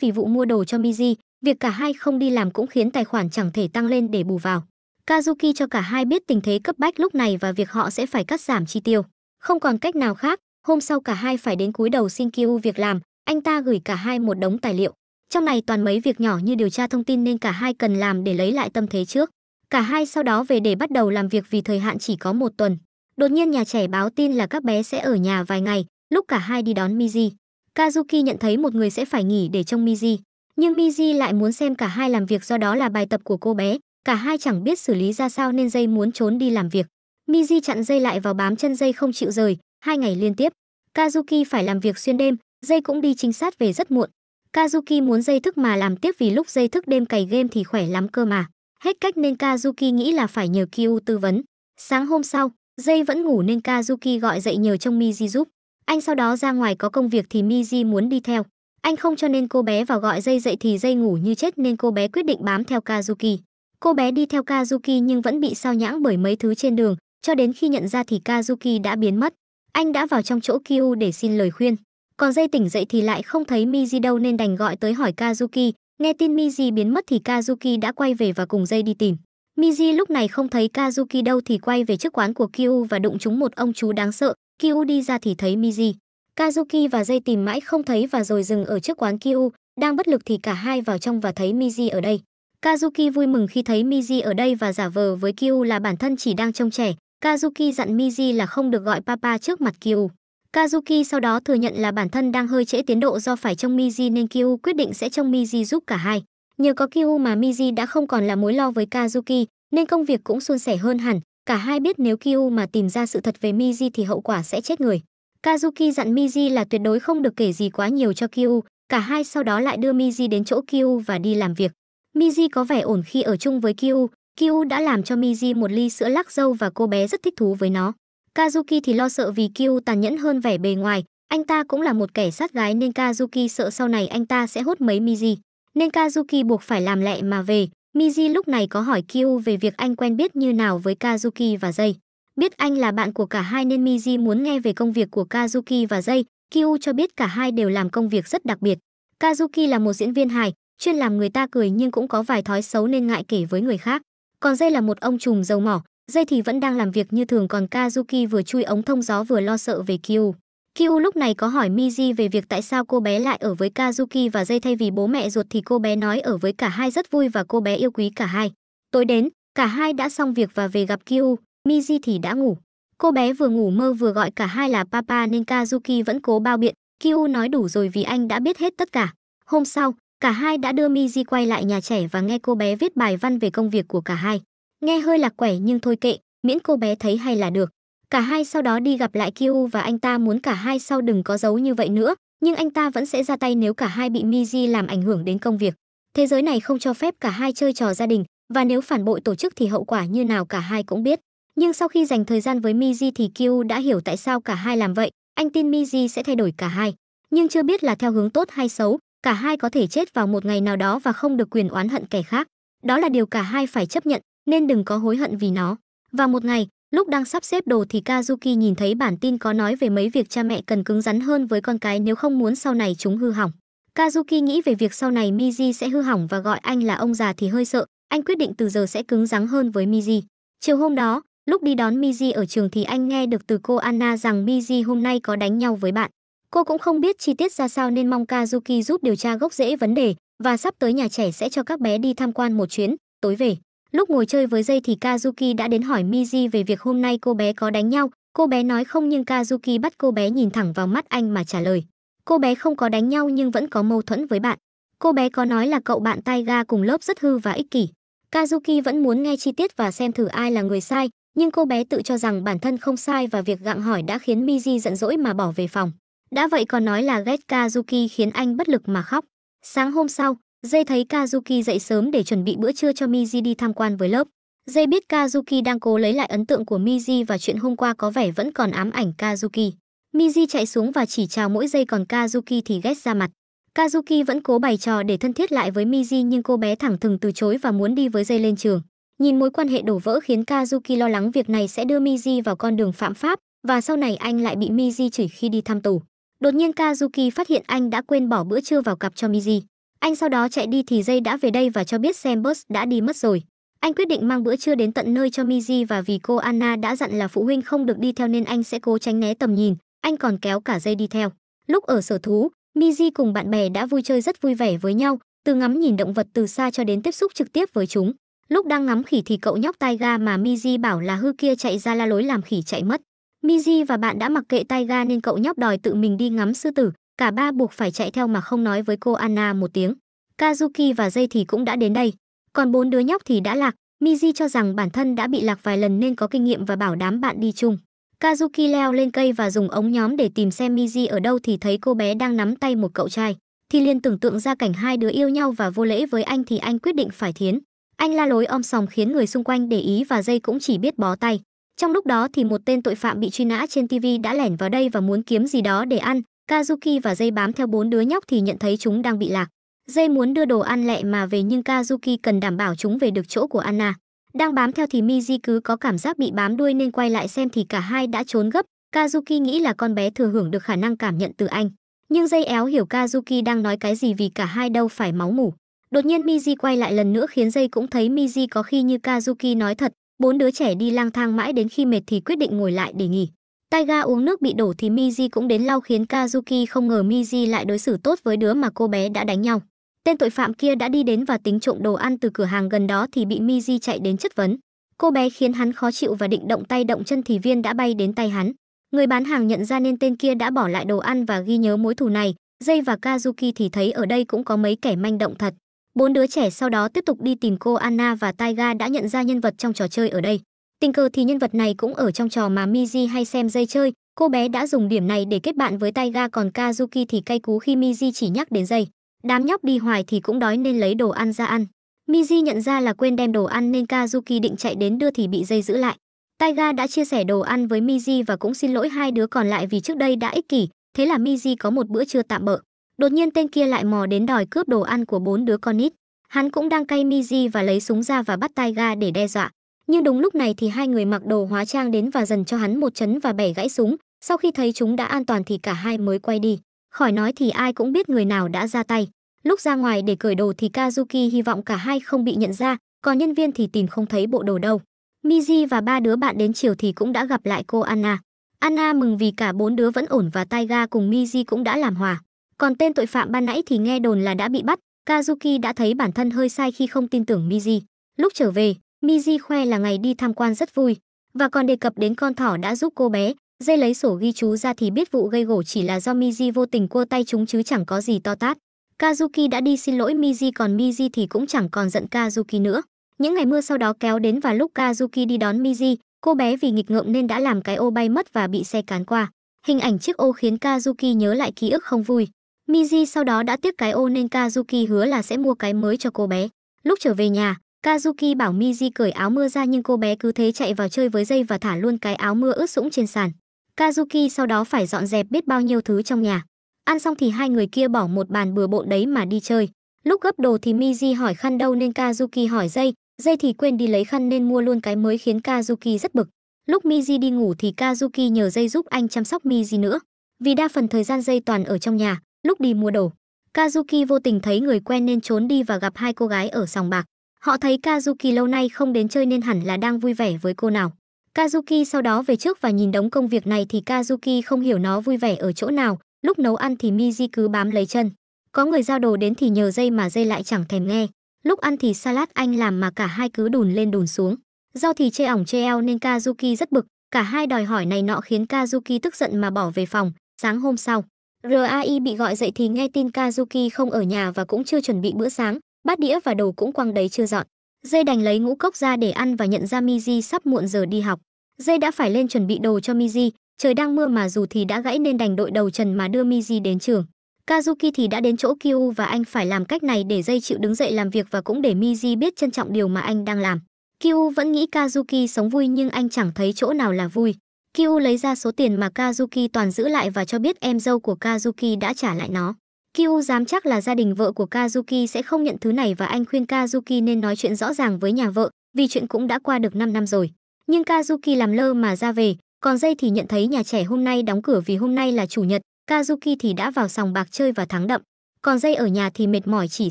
vì vụ mua đồ cho Miji, việc cả hai không đi làm cũng khiến tài khoản chẳng thể tăng lên để bù vào. Kazuki cho cả hai biết tình thế cấp bách lúc này và việc họ sẽ phải cắt giảm chi tiêu. Không còn cách nào khác, hôm sau cả hai phải đến cúi đầu xin Kyu việc làm, anh ta gửi cả hai một đống tài liệu. Trong này toàn mấy việc nhỏ như điều tra thông tin nên cả hai cần làm để lấy lại tâm thế trước. Cả hai sau đó về để bắt đầu làm việc vì thời hạn chỉ có một tuần. Đột nhiên nhà trẻ báo tin là các bé sẽ ở nhà vài ngày, lúc cả hai đi đón Miji. Kazuki nhận thấy một người sẽ phải nghỉ để trông Miji, nhưng Miji lại muốn xem cả hai làm việc do đó là bài tập của cô bé, cả hai chẳng biết xử lý ra sao nên dây muốn trốn đi làm việc miji chặn dây lại vào bám chân dây không chịu rời hai ngày liên tiếp kazuki phải làm việc xuyên đêm dây cũng đi trinh sát về rất muộn kazuki muốn dây thức mà làm tiếp vì lúc dây thức đêm cày game thì khỏe lắm cơ mà hết cách nên kazuki nghĩ là phải nhờ kyu tư vấn sáng hôm sau dây vẫn ngủ nên kazuki gọi dậy nhờ trông miji giúp anh sau đó ra ngoài có công việc thì miji muốn đi theo anh không cho nên cô bé vào gọi dây dậy thì dây ngủ như chết nên cô bé quyết định bám theo kazuki Cô bé đi theo Kazuki nhưng vẫn bị sao nhãng bởi mấy thứ trên đường, cho đến khi nhận ra thì Kazuki đã biến mất. Anh đã vào trong chỗ Kyu để xin lời khuyên. Còn dây tỉnh dậy thì lại không thấy Miji đâu nên đành gọi tới hỏi Kazuki. Nghe tin Miji biến mất thì Kazuki đã quay về và cùng dây đi tìm. Miji lúc này không thấy Kazuki đâu thì quay về trước quán của Kyu và đụng trúng một ông chú đáng sợ. Kyu đi ra thì thấy Miji. Kazuki và dây tìm mãi không thấy và rồi dừng ở trước quán Kyu. Đang bất lực thì cả hai vào trong và thấy Miji ở đây. Kazuki vui mừng khi thấy Miji ở đây và giả vờ với Kyu là bản thân chỉ đang trông trẻ. Kazuki dặn Miji là không được gọi papa trước mặt Kyu. Kazuki sau đó thừa nhận là bản thân đang hơi trễ tiến độ do phải trông Miji nên Kyu quyết định sẽ trông Miji giúp cả hai. Nhờ có Kyu mà Miji đã không còn là mối lo với Kazuki, nên công việc cũng suôn sẻ hơn hẳn. Cả hai biết nếu Kyu mà tìm ra sự thật về Miji thì hậu quả sẽ chết người. Kazuki dặn Miji là tuyệt đối không được kể gì quá nhiều cho Kyu, cả hai sau đó lại đưa Miji đến chỗ Kyu và đi làm việc. Miji có vẻ ổn khi ở chung với Kyu, Kyu đã làm cho Miji một ly sữa lắc dâu và cô bé rất thích thú với nó. Kazuki thì lo sợ vì Kyu tàn nhẫn hơn vẻ bề ngoài, anh ta cũng là một kẻ sát gái nên Kazuki sợ sau này anh ta sẽ hốt mấy Miji. Nên Kazuki buộc phải làm lẹ mà về. Miji lúc này có hỏi Kyu về việc anh quen biết như nào với Kazuki và Jay. Biết anh là bạn của cả hai nên Miji muốn nghe về công việc của Kazuki và Jay. Kyu cho biết cả hai đều làm công việc rất đặc biệt. Kazuki là một diễn viên hài, chuyên làm người ta cười nhưng cũng có vài thói xấu nên ngại kể với người khác. Còn dây là một ông trùm dầu mỏ, dây thì vẫn đang làm việc như thường còn Kazuki vừa chui ống thông gió vừa lo sợ về Kyu. Kyu lúc này có hỏi Miji về việc tại sao cô bé lại ở với Kazuki và dây thay vì bố mẹ ruột thì cô bé nói ở với cả hai rất vui và cô bé yêu quý cả hai. Tối đến, cả hai đã xong việc và về gặp Kyu, Miji thì đã ngủ. Cô bé vừa ngủ mơ vừa gọi cả hai là papa nên Kazuki vẫn cố bao biện. Kyu nói đủ rồi vì anh đã biết hết tất cả. Hôm sau, Cả hai đã đưa Miji quay lại nhà trẻ và nghe cô bé viết bài văn về công việc của cả hai. Nghe hơi lạc quẻ nhưng thôi kệ, miễn cô bé thấy hay là được. Cả hai sau đó đi gặp lại Kyu và anh ta muốn cả hai sau đừng có giấu như vậy nữa, nhưng anh ta vẫn sẽ ra tay nếu cả hai bị Miji làm ảnh hưởng đến công việc. Thế giới này không cho phép cả hai chơi trò gia đình, và nếu phản bội tổ chức thì hậu quả như nào cả hai cũng biết. Nhưng sau khi dành thời gian với Miji thì Kyu đã hiểu tại sao cả hai làm vậy, anh tin Miji sẽ thay đổi cả hai, nhưng chưa biết là theo hướng tốt hay xấu, cả hai có thể chết vào một ngày nào đó và không được quyền oán hận kẻ khác đó là điều cả hai phải chấp nhận nên đừng có hối hận vì nó và một ngày lúc đang sắp xếp đồ thì kazuki nhìn thấy bản tin có nói về mấy việc cha mẹ cần cứng rắn hơn với con cái nếu không muốn sau này chúng hư hỏng kazuki nghĩ về việc sau này miji sẽ hư hỏng và gọi anh là ông già thì hơi sợ anh quyết định từ giờ sẽ cứng rắn hơn với miji chiều hôm đó lúc đi đón miji ở trường thì anh nghe được từ cô anna rằng miji hôm nay có đánh nhau với bạn Cô cũng không biết chi tiết ra sao nên mong Kazuki giúp điều tra gốc rễ vấn đề và sắp tới nhà trẻ sẽ cho các bé đi tham quan một chuyến, tối về. Lúc ngồi chơi với dây thì Kazuki đã đến hỏi Miji về việc hôm nay cô bé có đánh nhau, cô bé nói không nhưng Kazuki bắt cô bé nhìn thẳng vào mắt anh mà trả lời. Cô bé không có đánh nhau nhưng vẫn có mâu thuẫn với bạn. Cô bé có nói là cậu bạn Taiga cùng lớp rất hư và ích kỷ. Kazuki vẫn muốn nghe chi tiết và xem thử ai là người sai, nhưng cô bé tự cho rằng bản thân không sai và việc gặng hỏi đã khiến Miji giận dỗi mà bỏ về phòng. Đã vậy còn nói là ghét Kazuki khiến anh bất lực mà khóc. Sáng hôm sau, Dây thấy Kazuki dậy sớm để chuẩn bị bữa trưa cho Miji đi tham quan với lớp. Dây biết Kazuki đang cố lấy lại ấn tượng của Miji và chuyện hôm qua có vẻ vẫn còn ám ảnh Kazuki. Miji chạy xuống và chỉ chào mỗi giây còn Kazuki thì ghét ra mặt. Kazuki vẫn cố bày trò để thân thiết lại với Miji nhưng cô bé thẳng thừng từ chối và muốn đi với dây lên trường. Nhìn mối quan hệ đổ vỡ khiến Kazuki lo lắng việc này sẽ đưa Miji vào con đường phạm pháp và sau này anh lại bị Miji chửi khi đi thăm tù. Đột nhiên Kazuki phát hiện anh đã quên bỏ bữa trưa vào cặp cho Miji. Anh sau đó chạy đi thì dây đã về đây và cho biết xem Bus đã đi mất rồi. Anh quyết định mang bữa trưa đến tận nơi cho Miji và vì cô Anna đã dặn là phụ huynh không được đi theo nên anh sẽ cố tránh né tầm nhìn, anh còn kéo cả dây đi theo. Lúc ở sở thú, Miji cùng bạn bè đã vui chơi rất vui vẻ với nhau, từ ngắm nhìn động vật từ xa cho đến tiếp xúc trực tiếp với chúng. Lúc đang ngắm khỉ thì cậu nhóc tai mà Miji bảo là hư kia chạy ra la lối làm khỉ chạy mất. Miji và bạn đã mặc kệ Taiga nên cậu nhóc đòi tự mình đi ngắm sư tử, cả ba buộc phải chạy theo mà không nói với cô Anna một tiếng. Kazuki và Dây thì cũng đã đến đây, còn bốn đứa nhóc thì đã lạc. Miji cho rằng bản thân đã bị lạc vài lần nên có kinh nghiệm và bảo đám bạn đi chung. Kazuki leo lên cây và dùng ống nhóm để tìm xem Miji ở đâu thì thấy cô bé đang nắm tay một cậu trai. Thì liền tưởng tượng ra cảnh hai đứa yêu nhau và vô lễ với anh thì anh quyết định phải thiến. Anh la lối om sòng khiến người xung quanh để ý và dây cũng chỉ biết bó tay. Trong lúc đó thì một tên tội phạm bị truy nã trên TV đã lẻn vào đây và muốn kiếm gì đó để ăn. Kazuki và dây bám theo bốn đứa nhóc thì nhận thấy chúng đang bị lạc. Dây muốn đưa đồ ăn lẹ mà về nhưng Kazuki cần đảm bảo chúng về được chỗ của Anna. Đang bám theo thì Miji cứ có cảm giác bị bám đuôi nên quay lại xem thì cả hai đã trốn gấp. Kazuki nghĩ là con bé thừa hưởng được khả năng cảm nhận từ anh. Nhưng dây éo hiểu Kazuki đang nói cái gì vì cả hai đâu phải máu mủ. Đột nhiên Miji quay lại lần nữa khiến dây cũng thấy Miji có khi như Kazuki nói thật, Bốn đứa trẻ đi lang thang mãi đến khi mệt thì quyết định ngồi lại để nghỉ. Taiga uống nước bị đổ thì Miji cũng đến lau khiến Kazuki không ngờ Miji lại đối xử tốt với đứa mà cô bé đã đánh nhau. Tên tội phạm kia đã đi đến và tính trộm đồ ăn từ cửa hàng gần đó thì bị Miji chạy đến chất vấn. Cô bé khiến hắn khó chịu và định động tay động chân thì viên đã bay đến tay hắn. Người bán hàng nhận ra nên tên kia đã bỏ lại đồ ăn và ghi nhớ mối thù này. Dây và Kazuki thì thấy ở đây cũng có mấy kẻ manh động thật. Bốn đứa trẻ sau đó tiếp tục đi tìm cô Anna và Taiga đã nhận ra nhân vật trong trò chơi ở đây. Tình cờ thì nhân vật này cũng ở trong trò mà Miji hay xem dây chơi, cô bé đã dùng điểm này để kết bạn với Taiga còn Kazuki thì cay cú khi Miji chỉ nhắc đến dây. Đám nhóc đi hoài thì cũng đói nên lấy đồ ăn ra ăn. Miji nhận ra là quên đem đồ ăn nên Kazuki định chạy đến đưa thì bị dây giữ lại. Taiga đã chia sẻ đồ ăn với Miji và cũng xin lỗi hai đứa còn lại vì trước đây đã ích kỷ, thế là Miji có một bữa trưa tạm bợ. Đột nhiên tên kia lại mò đến đòi cướp đồ ăn của bốn đứa con nít. Hắn cũng đang cay mi và lấy súng ra và bắt tay ga để đe dọa. Nhưng đúng lúc này thì hai người mặc đồ hóa trang đến và dần cho hắn một chấn và bẻ gãy súng. Sau khi thấy chúng đã an toàn thì cả hai mới quay đi. Khỏi nói thì ai cũng biết người nào đã ra tay. Lúc ra ngoài để cởi đồ thì Kazuki hy vọng cả hai không bị nhận ra, còn nhân viên thì tìm không thấy bộ đồ đâu. Miji và ba đứa bạn đến chiều thì cũng đã gặp lại cô Anna. Anna mừng vì cả bốn đứa vẫn ổn và Taiga cùng Miji cũng đã làm hòa. Còn tên tội phạm ban nãy thì nghe đồn là đã bị bắt, Kazuki đã thấy bản thân hơi sai khi không tin tưởng Miji. Lúc trở về, Miji khoe là ngày đi tham quan rất vui và còn đề cập đến con thỏ đã giúp cô bé, dây lấy sổ ghi chú ra thì biết vụ gây gổ chỉ là do Miji vô tình cua tay chúng chứ chẳng có gì to tát. Kazuki đã đi xin lỗi Miji còn Miji thì cũng chẳng còn giận Kazuki nữa. Những ngày mưa sau đó kéo đến và lúc Kazuki đi đón Miji, cô bé vì nghịch ngợm nên đã làm cái ô bay mất và bị xe cán qua. Hình ảnh chiếc ô khiến Kazuki nhớ lại ký ức không vui. Miji sau đó đã tiếc cái ô nên Kazuki hứa là sẽ mua cái mới cho cô bé. Lúc trở về nhà, Kazuki bảo Miji cởi áo mưa ra nhưng cô bé cứ thế chạy vào chơi với dây và thả luôn cái áo mưa ướt sũng trên sàn. Kazuki sau đó phải dọn dẹp biết bao nhiêu thứ trong nhà. Ăn xong thì hai người kia bỏ một bàn bừa bộn đấy mà đi chơi. Lúc gấp đồ thì Miji hỏi khăn đâu nên Kazuki hỏi dây, dây thì quên đi lấy khăn nên mua luôn cái mới khiến Kazuki rất bực. Lúc Miji đi ngủ thì Kazuki nhờ dây giúp anh chăm sóc Miji nữa. Vì đa phần thời gian dây toàn ở trong nhà, Lúc đi mua đồ, Kazuki vô tình thấy người quen nên trốn đi và gặp hai cô gái ở sòng bạc. Họ thấy Kazuki lâu nay không đến chơi nên hẳn là đang vui vẻ với cô nào. Kazuki sau đó về trước và nhìn đống công việc này thì Kazuki không hiểu nó vui vẻ ở chỗ nào, lúc nấu ăn thì Miji cứ bám lấy chân. Có người giao đồ đến thì nhờ dây mà dây lại chẳng thèm nghe. Lúc ăn thì salad anh làm mà cả hai cứ đùn lên đùn xuống. Rau thì chê ỏng chê eo nên Kazuki rất bực, cả hai đòi hỏi này nọ khiến Kazuki tức giận mà bỏ về phòng, sáng hôm sau. Rai bị gọi dậy thì nghe tin Kazuki không ở nhà và cũng chưa chuẩn bị bữa sáng, bát đĩa và đồ cũng quăng đấy chưa dọn. Dây đành lấy ngũ cốc ra để ăn và nhận ra Miji sắp muộn giờ đi học. Dây đã phải lên chuẩn bị đồ cho Miji, trời đang mưa mà dù thì đã gãy nên đành đội đầu trần mà đưa Miji đến trường. Kazuki thì đã đến chỗ Kyu và anh phải làm cách này để dây chịu đứng dậy làm việc và cũng để Miji biết trân trọng điều mà anh đang làm. Kyu vẫn nghĩ Kazuki sống vui nhưng anh chẳng thấy chỗ nào là vui. Kyu lấy ra số tiền mà Kazuki toàn giữ lại và cho biết em dâu của Kazuki đã trả lại nó. Kyu dám chắc là gia đình vợ của Kazuki sẽ không nhận thứ này và anh khuyên Kazuki nên nói chuyện rõ ràng với nhà vợ, vì chuyện cũng đã qua được 5 năm rồi. Nhưng Kazuki làm lơ mà ra về, còn dây thì nhận thấy nhà trẻ hôm nay đóng cửa vì hôm nay là chủ nhật, Kazuki thì đã vào sòng bạc chơi và thắng đậm. Còn dây ở nhà thì mệt mỏi chỉ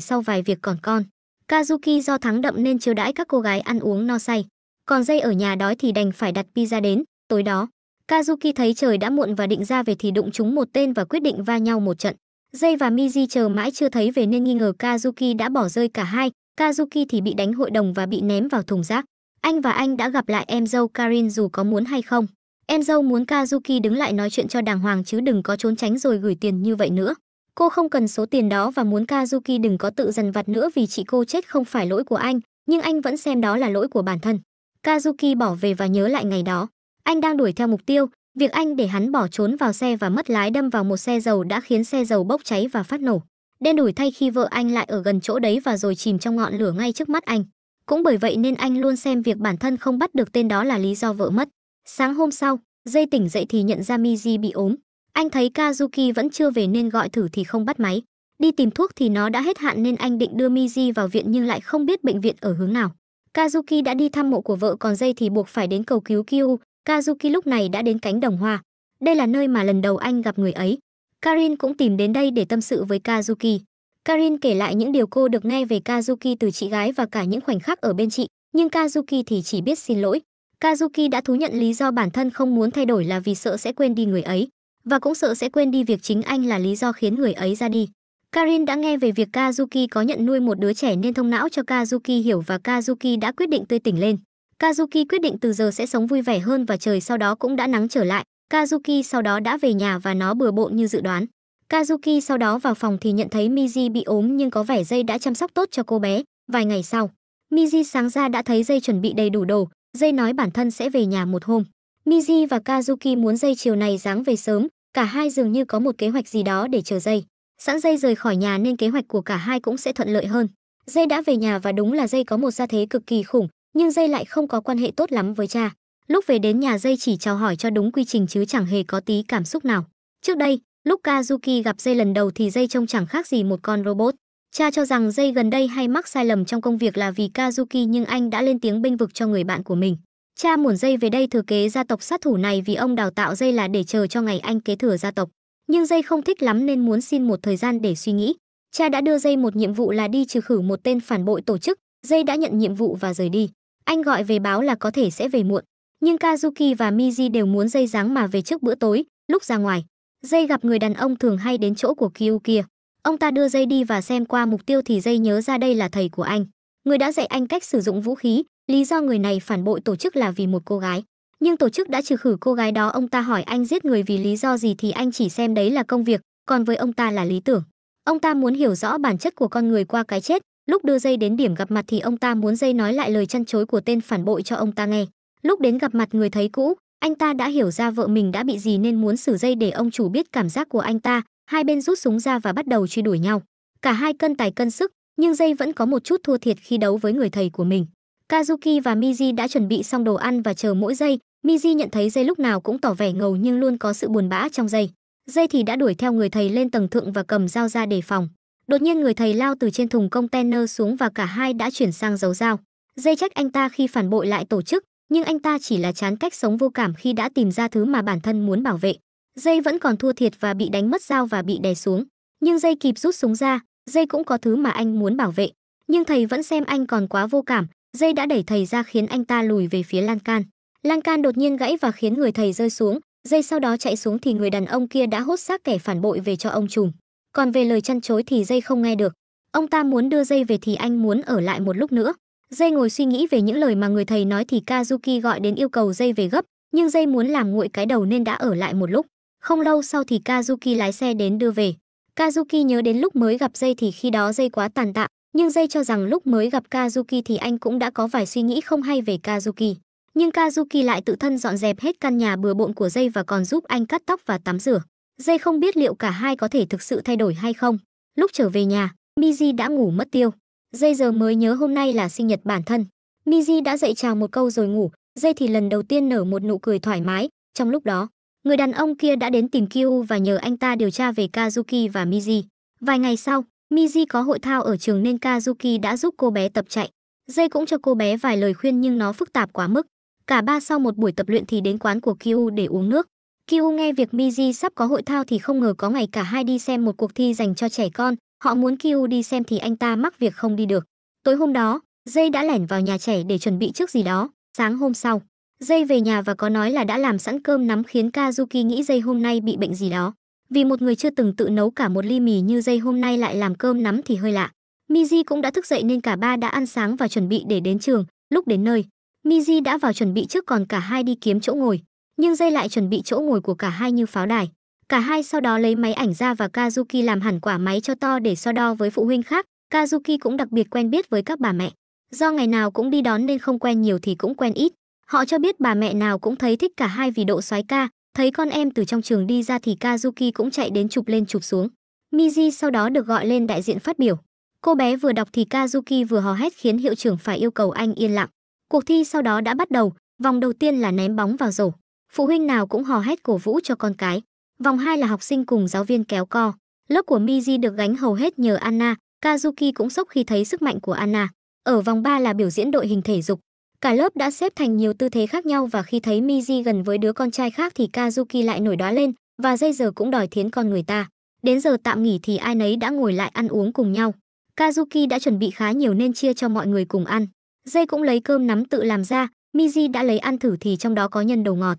sau vài việc còn con. Kazuki do thắng đậm nên chiêu đãi các cô gái ăn uống no say. Còn dây ở nhà đói thì đành phải đặt pizza đến, tối đó. Kazuki thấy trời đã muộn và định ra về thì đụng chúng một tên và quyết định va nhau một trận. Dây và Miji chờ mãi chưa thấy về nên nghi ngờ Kazuki đã bỏ rơi cả hai, Kazuki thì bị đánh hội đồng và bị ném vào thùng rác. Anh và anh đã gặp lại em dâu Karin dù có muốn hay không. Em dâu muốn Kazuki đứng lại nói chuyện cho đàng hoàng chứ đừng có trốn tránh rồi gửi tiền như vậy nữa. Cô không cần số tiền đó và muốn Kazuki đừng có tự dằn vặt nữa vì chị cô chết không phải lỗi của anh, nhưng anh vẫn xem đó là lỗi của bản thân. Kazuki bỏ về và nhớ lại ngày đó. Anh đang đuổi theo mục tiêu, việc anh để hắn bỏ trốn vào xe và mất lái đâm vào một xe dầu đã khiến xe dầu bốc cháy và phát nổ. Đen đuổi thay khi vợ anh lại ở gần chỗ đấy và rồi chìm trong ngọn lửa ngay trước mắt anh. Cũng bởi vậy nên anh luôn xem việc bản thân không bắt được tên đó là lý do vợ mất. Sáng hôm sau, Dây tỉnh dậy thì nhận ra Miji bị ốm. Anh thấy Kazuki vẫn chưa về nên gọi thử thì không bắt máy. Đi tìm thuốc thì nó đã hết hạn nên anh định đưa Miji vào viện nhưng lại không biết bệnh viện ở hướng nào. Kazuki đã đi thăm mộ của vợ còn Dây thì buộc phải đến cầu cứu Kyu, Kazuki lúc này đã đến cánh đồng hoa. Đây là nơi mà lần đầu anh gặp người ấy. Karin cũng tìm đến đây để tâm sự với Kazuki. Karin kể lại những điều cô được nghe về Kazuki từ chị gái và cả những khoảnh khắc ở bên chị, nhưng Kazuki thì chỉ biết xin lỗi. Kazuki đã thú nhận lý do bản thân không muốn thay đổi là vì sợ sẽ quên đi người ấy, và cũng sợ sẽ quên đi việc chính anh là lý do khiến người ấy ra đi. Karin đã nghe về việc Kazuki có nhận nuôi một đứa trẻ nên thông não cho Kazuki hiểu và Kazuki đã quyết định tươi tỉnh lên. Kazuki quyết định từ giờ sẽ sống vui vẻ hơn và trời sau đó cũng đã nắng trở lại. Kazuki sau đó đã về nhà và nó bừa bộn như dự đoán. Kazuki sau đó vào phòng thì nhận thấy Miji bị ốm nhưng có vẻ dây đã chăm sóc tốt cho cô bé. Vài ngày sau, Miji sáng ra đã thấy dây chuẩn bị đầy đủ đồ, dây nói bản thân sẽ về nhà một hôm. Miji và Kazuki muốn dây chiều này dáng về sớm, cả hai dường như có một kế hoạch gì đó để chờ dây. Sẵn dây rời khỏi nhà nên kế hoạch của cả hai cũng sẽ thuận lợi hơn. Dây đã về nhà và đúng là dây có một gia thế cực kỳ khủng, nhưng dây lại không có quan hệ tốt lắm với cha lúc về đến nhà dây chỉ chào hỏi cho đúng quy trình chứ chẳng hề có tí cảm xúc nào trước đây lúc kazuki gặp dây lần đầu thì dây trông chẳng khác gì một con robot cha cho rằng dây gần đây hay mắc sai lầm trong công việc là vì kazuki nhưng anh đã lên tiếng bênh vực cho người bạn của mình cha muốn dây về đây thừa kế gia tộc sát thủ này vì ông đào tạo dây là để chờ cho ngày anh kế thừa gia tộc nhưng dây không thích lắm nên muốn xin một thời gian để suy nghĩ cha đã đưa dây một nhiệm vụ là đi trừ khử một tên phản bội tổ chức dây đã nhận nhiệm vụ và rời đi anh gọi về báo là có thể sẽ về muộn, nhưng Kazuki và Miji đều muốn dây dáng mà về trước bữa tối, lúc ra ngoài. Dây gặp người đàn ông thường hay đến chỗ của Kyu kia. Ông ta đưa dây đi và xem qua mục tiêu thì dây nhớ ra đây là thầy của anh. Người đã dạy anh cách sử dụng vũ khí, lý do người này phản bội tổ chức là vì một cô gái. Nhưng tổ chức đã trừ khử cô gái đó ông ta hỏi anh giết người vì lý do gì thì anh chỉ xem đấy là công việc, còn với ông ta là lý tưởng. Ông ta muốn hiểu rõ bản chất của con người qua cái chết, Lúc đưa dây đến điểm gặp mặt thì ông ta muốn dây nói lại lời chăn chối của tên phản bội cho ông ta nghe. Lúc đến gặp mặt người thấy cũ, anh ta đã hiểu ra vợ mình đã bị gì nên muốn xử dây để ông chủ biết cảm giác của anh ta. Hai bên rút súng ra và bắt đầu truy đuổi nhau. Cả hai cân tài cân sức, nhưng dây vẫn có một chút thua thiệt khi đấu với người thầy của mình. Kazuki và Miji đã chuẩn bị xong đồ ăn và chờ mỗi giây. Miji nhận thấy dây lúc nào cũng tỏ vẻ ngầu nhưng luôn có sự buồn bã trong dây. Dây thì đã đuổi theo người thầy lên tầng thượng và cầm dao ra để phòng. Đột nhiên người thầy lao từ trên thùng container xuống và cả hai đã chuyển sang dấu dao. Dây trách anh ta khi phản bội lại tổ chức, nhưng anh ta chỉ là chán cách sống vô cảm khi đã tìm ra thứ mà bản thân muốn bảo vệ. Dây vẫn còn thua thiệt và bị đánh mất dao và bị đè xuống. Nhưng dây kịp rút súng ra, dây cũng có thứ mà anh muốn bảo vệ. Nhưng thầy vẫn xem anh còn quá vô cảm, dây đã đẩy thầy ra khiến anh ta lùi về phía lan can. Lan can đột nhiên gãy và khiến người thầy rơi xuống, dây sau đó chạy xuống thì người đàn ông kia đã hốt xác kẻ phản bội về cho ông trùm. Còn về lời chăn chối thì dây không nghe được. Ông ta muốn đưa dây về thì anh muốn ở lại một lúc nữa. Dây ngồi suy nghĩ về những lời mà người thầy nói thì Kazuki gọi đến yêu cầu dây về gấp, nhưng dây muốn làm nguội cái đầu nên đã ở lại một lúc. Không lâu sau thì Kazuki lái xe đến đưa về. Kazuki nhớ đến lúc mới gặp dây thì khi đó dây quá tàn tạ, nhưng dây cho rằng lúc mới gặp Kazuki thì anh cũng đã có vài suy nghĩ không hay về Kazuki. Nhưng Kazuki lại tự thân dọn dẹp hết căn nhà bừa bộn của dây và còn giúp anh cắt tóc và tắm rửa. Dây không biết liệu cả hai có thể thực sự thay đổi hay không. Lúc trở về nhà, Miji đã ngủ mất tiêu. Dây giờ mới nhớ hôm nay là sinh nhật bản thân. Miji đã dậy chào một câu rồi ngủ, dây thì lần đầu tiên nở một nụ cười thoải mái. Trong lúc đó, người đàn ông kia đã đến tìm Kyu và nhờ anh ta điều tra về Kazuki và Miji. Vài ngày sau, Miji có hội thao ở trường nên Kazuki đã giúp cô bé tập chạy. Dây cũng cho cô bé vài lời khuyên nhưng nó phức tạp quá mức. Cả ba sau một buổi tập luyện thì đến quán của Kyu để uống nước. Kiu nghe việc Miji sắp có hội thao thì không ngờ có ngày cả hai đi xem một cuộc thi dành cho trẻ con, họ muốn Kiu đi xem thì anh ta mắc việc không đi được. Tối hôm đó, Dây đã lẻn vào nhà trẻ để chuẩn bị trước gì đó, sáng hôm sau, Dây về nhà và có nói là đã làm sẵn cơm nắm khiến Kazuki nghĩ Dây hôm nay bị bệnh gì đó. Vì một người chưa từng tự nấu cả một ly mì như Dây hôm nay lại làm cơm nắm thì hơi lạ. Miji cũng đã thức dậy nên cả ba đã ăn sáng và chuẩn bị để đến trường, lúc đến nơi, Miji đã vào chuẩn bị trước còn cả hai đi kiếm chỗ ngồi nhưng dây lại chuẩn bị chỗ ngồi của cả hai như pháo đài. Cả hai sau đó lấy máy ảnh ra và Kazuki làm hẳn quả máy cho to để so đo với phụ huynh khác. Kazuki cũng đặc biệt quen biết với các bà mẹ. Do ngày nào cũng đi đón nên không quen nhiều thì cũng quen ít. Họ cho biết bà mẹ nào cũng thấy thích cả hai vì độ xoái ca. Thấy con em từ trong trường đi ra thì Kazuki cũng chạy đến chụp lên chụp xuống. Miji sau đó được gọi lên đại diện phát biểu. Cô bé vừa đọc thì Kazuki vừa hò hét khiến hiệu trưởng phải yêu cầu anh yên lặng. Cuộc thi sau đó đã bắt đầu, vòng đầu tiên là ném bóng vào rổ. Phụ huynh nào cũng hò hét cổ vũ cho con cái. Vòng 2 là học sinh cùng giáo viên kéo co. Lớp của Miji được gánh hầu hết nhờ Anna, Kazuki cũng sốc khi thấy sức mạnh của Anna. Ở vòng 3 là biểu diễn đội hình thể dục. Cả lớp đã xếp thành nhiều tư thế khác nhau và khi thấy Miji gần với đứa con trai khác thì Kazuki lại nổi đóa lên và dây giờ cũng đòi thiến con người ta. Đến giờ tạm nghỉ thì ai nấy đã ngồi lại ăn uống cùng nhau. Kazuki đã chuẩn bị khá nhiều nên chia cho mọi người cùng ăn. Dây cũng lấy cơm nắm tự làm ra, Miji đã lấy ăn thử thì trong đó có nhân đầu ngọt.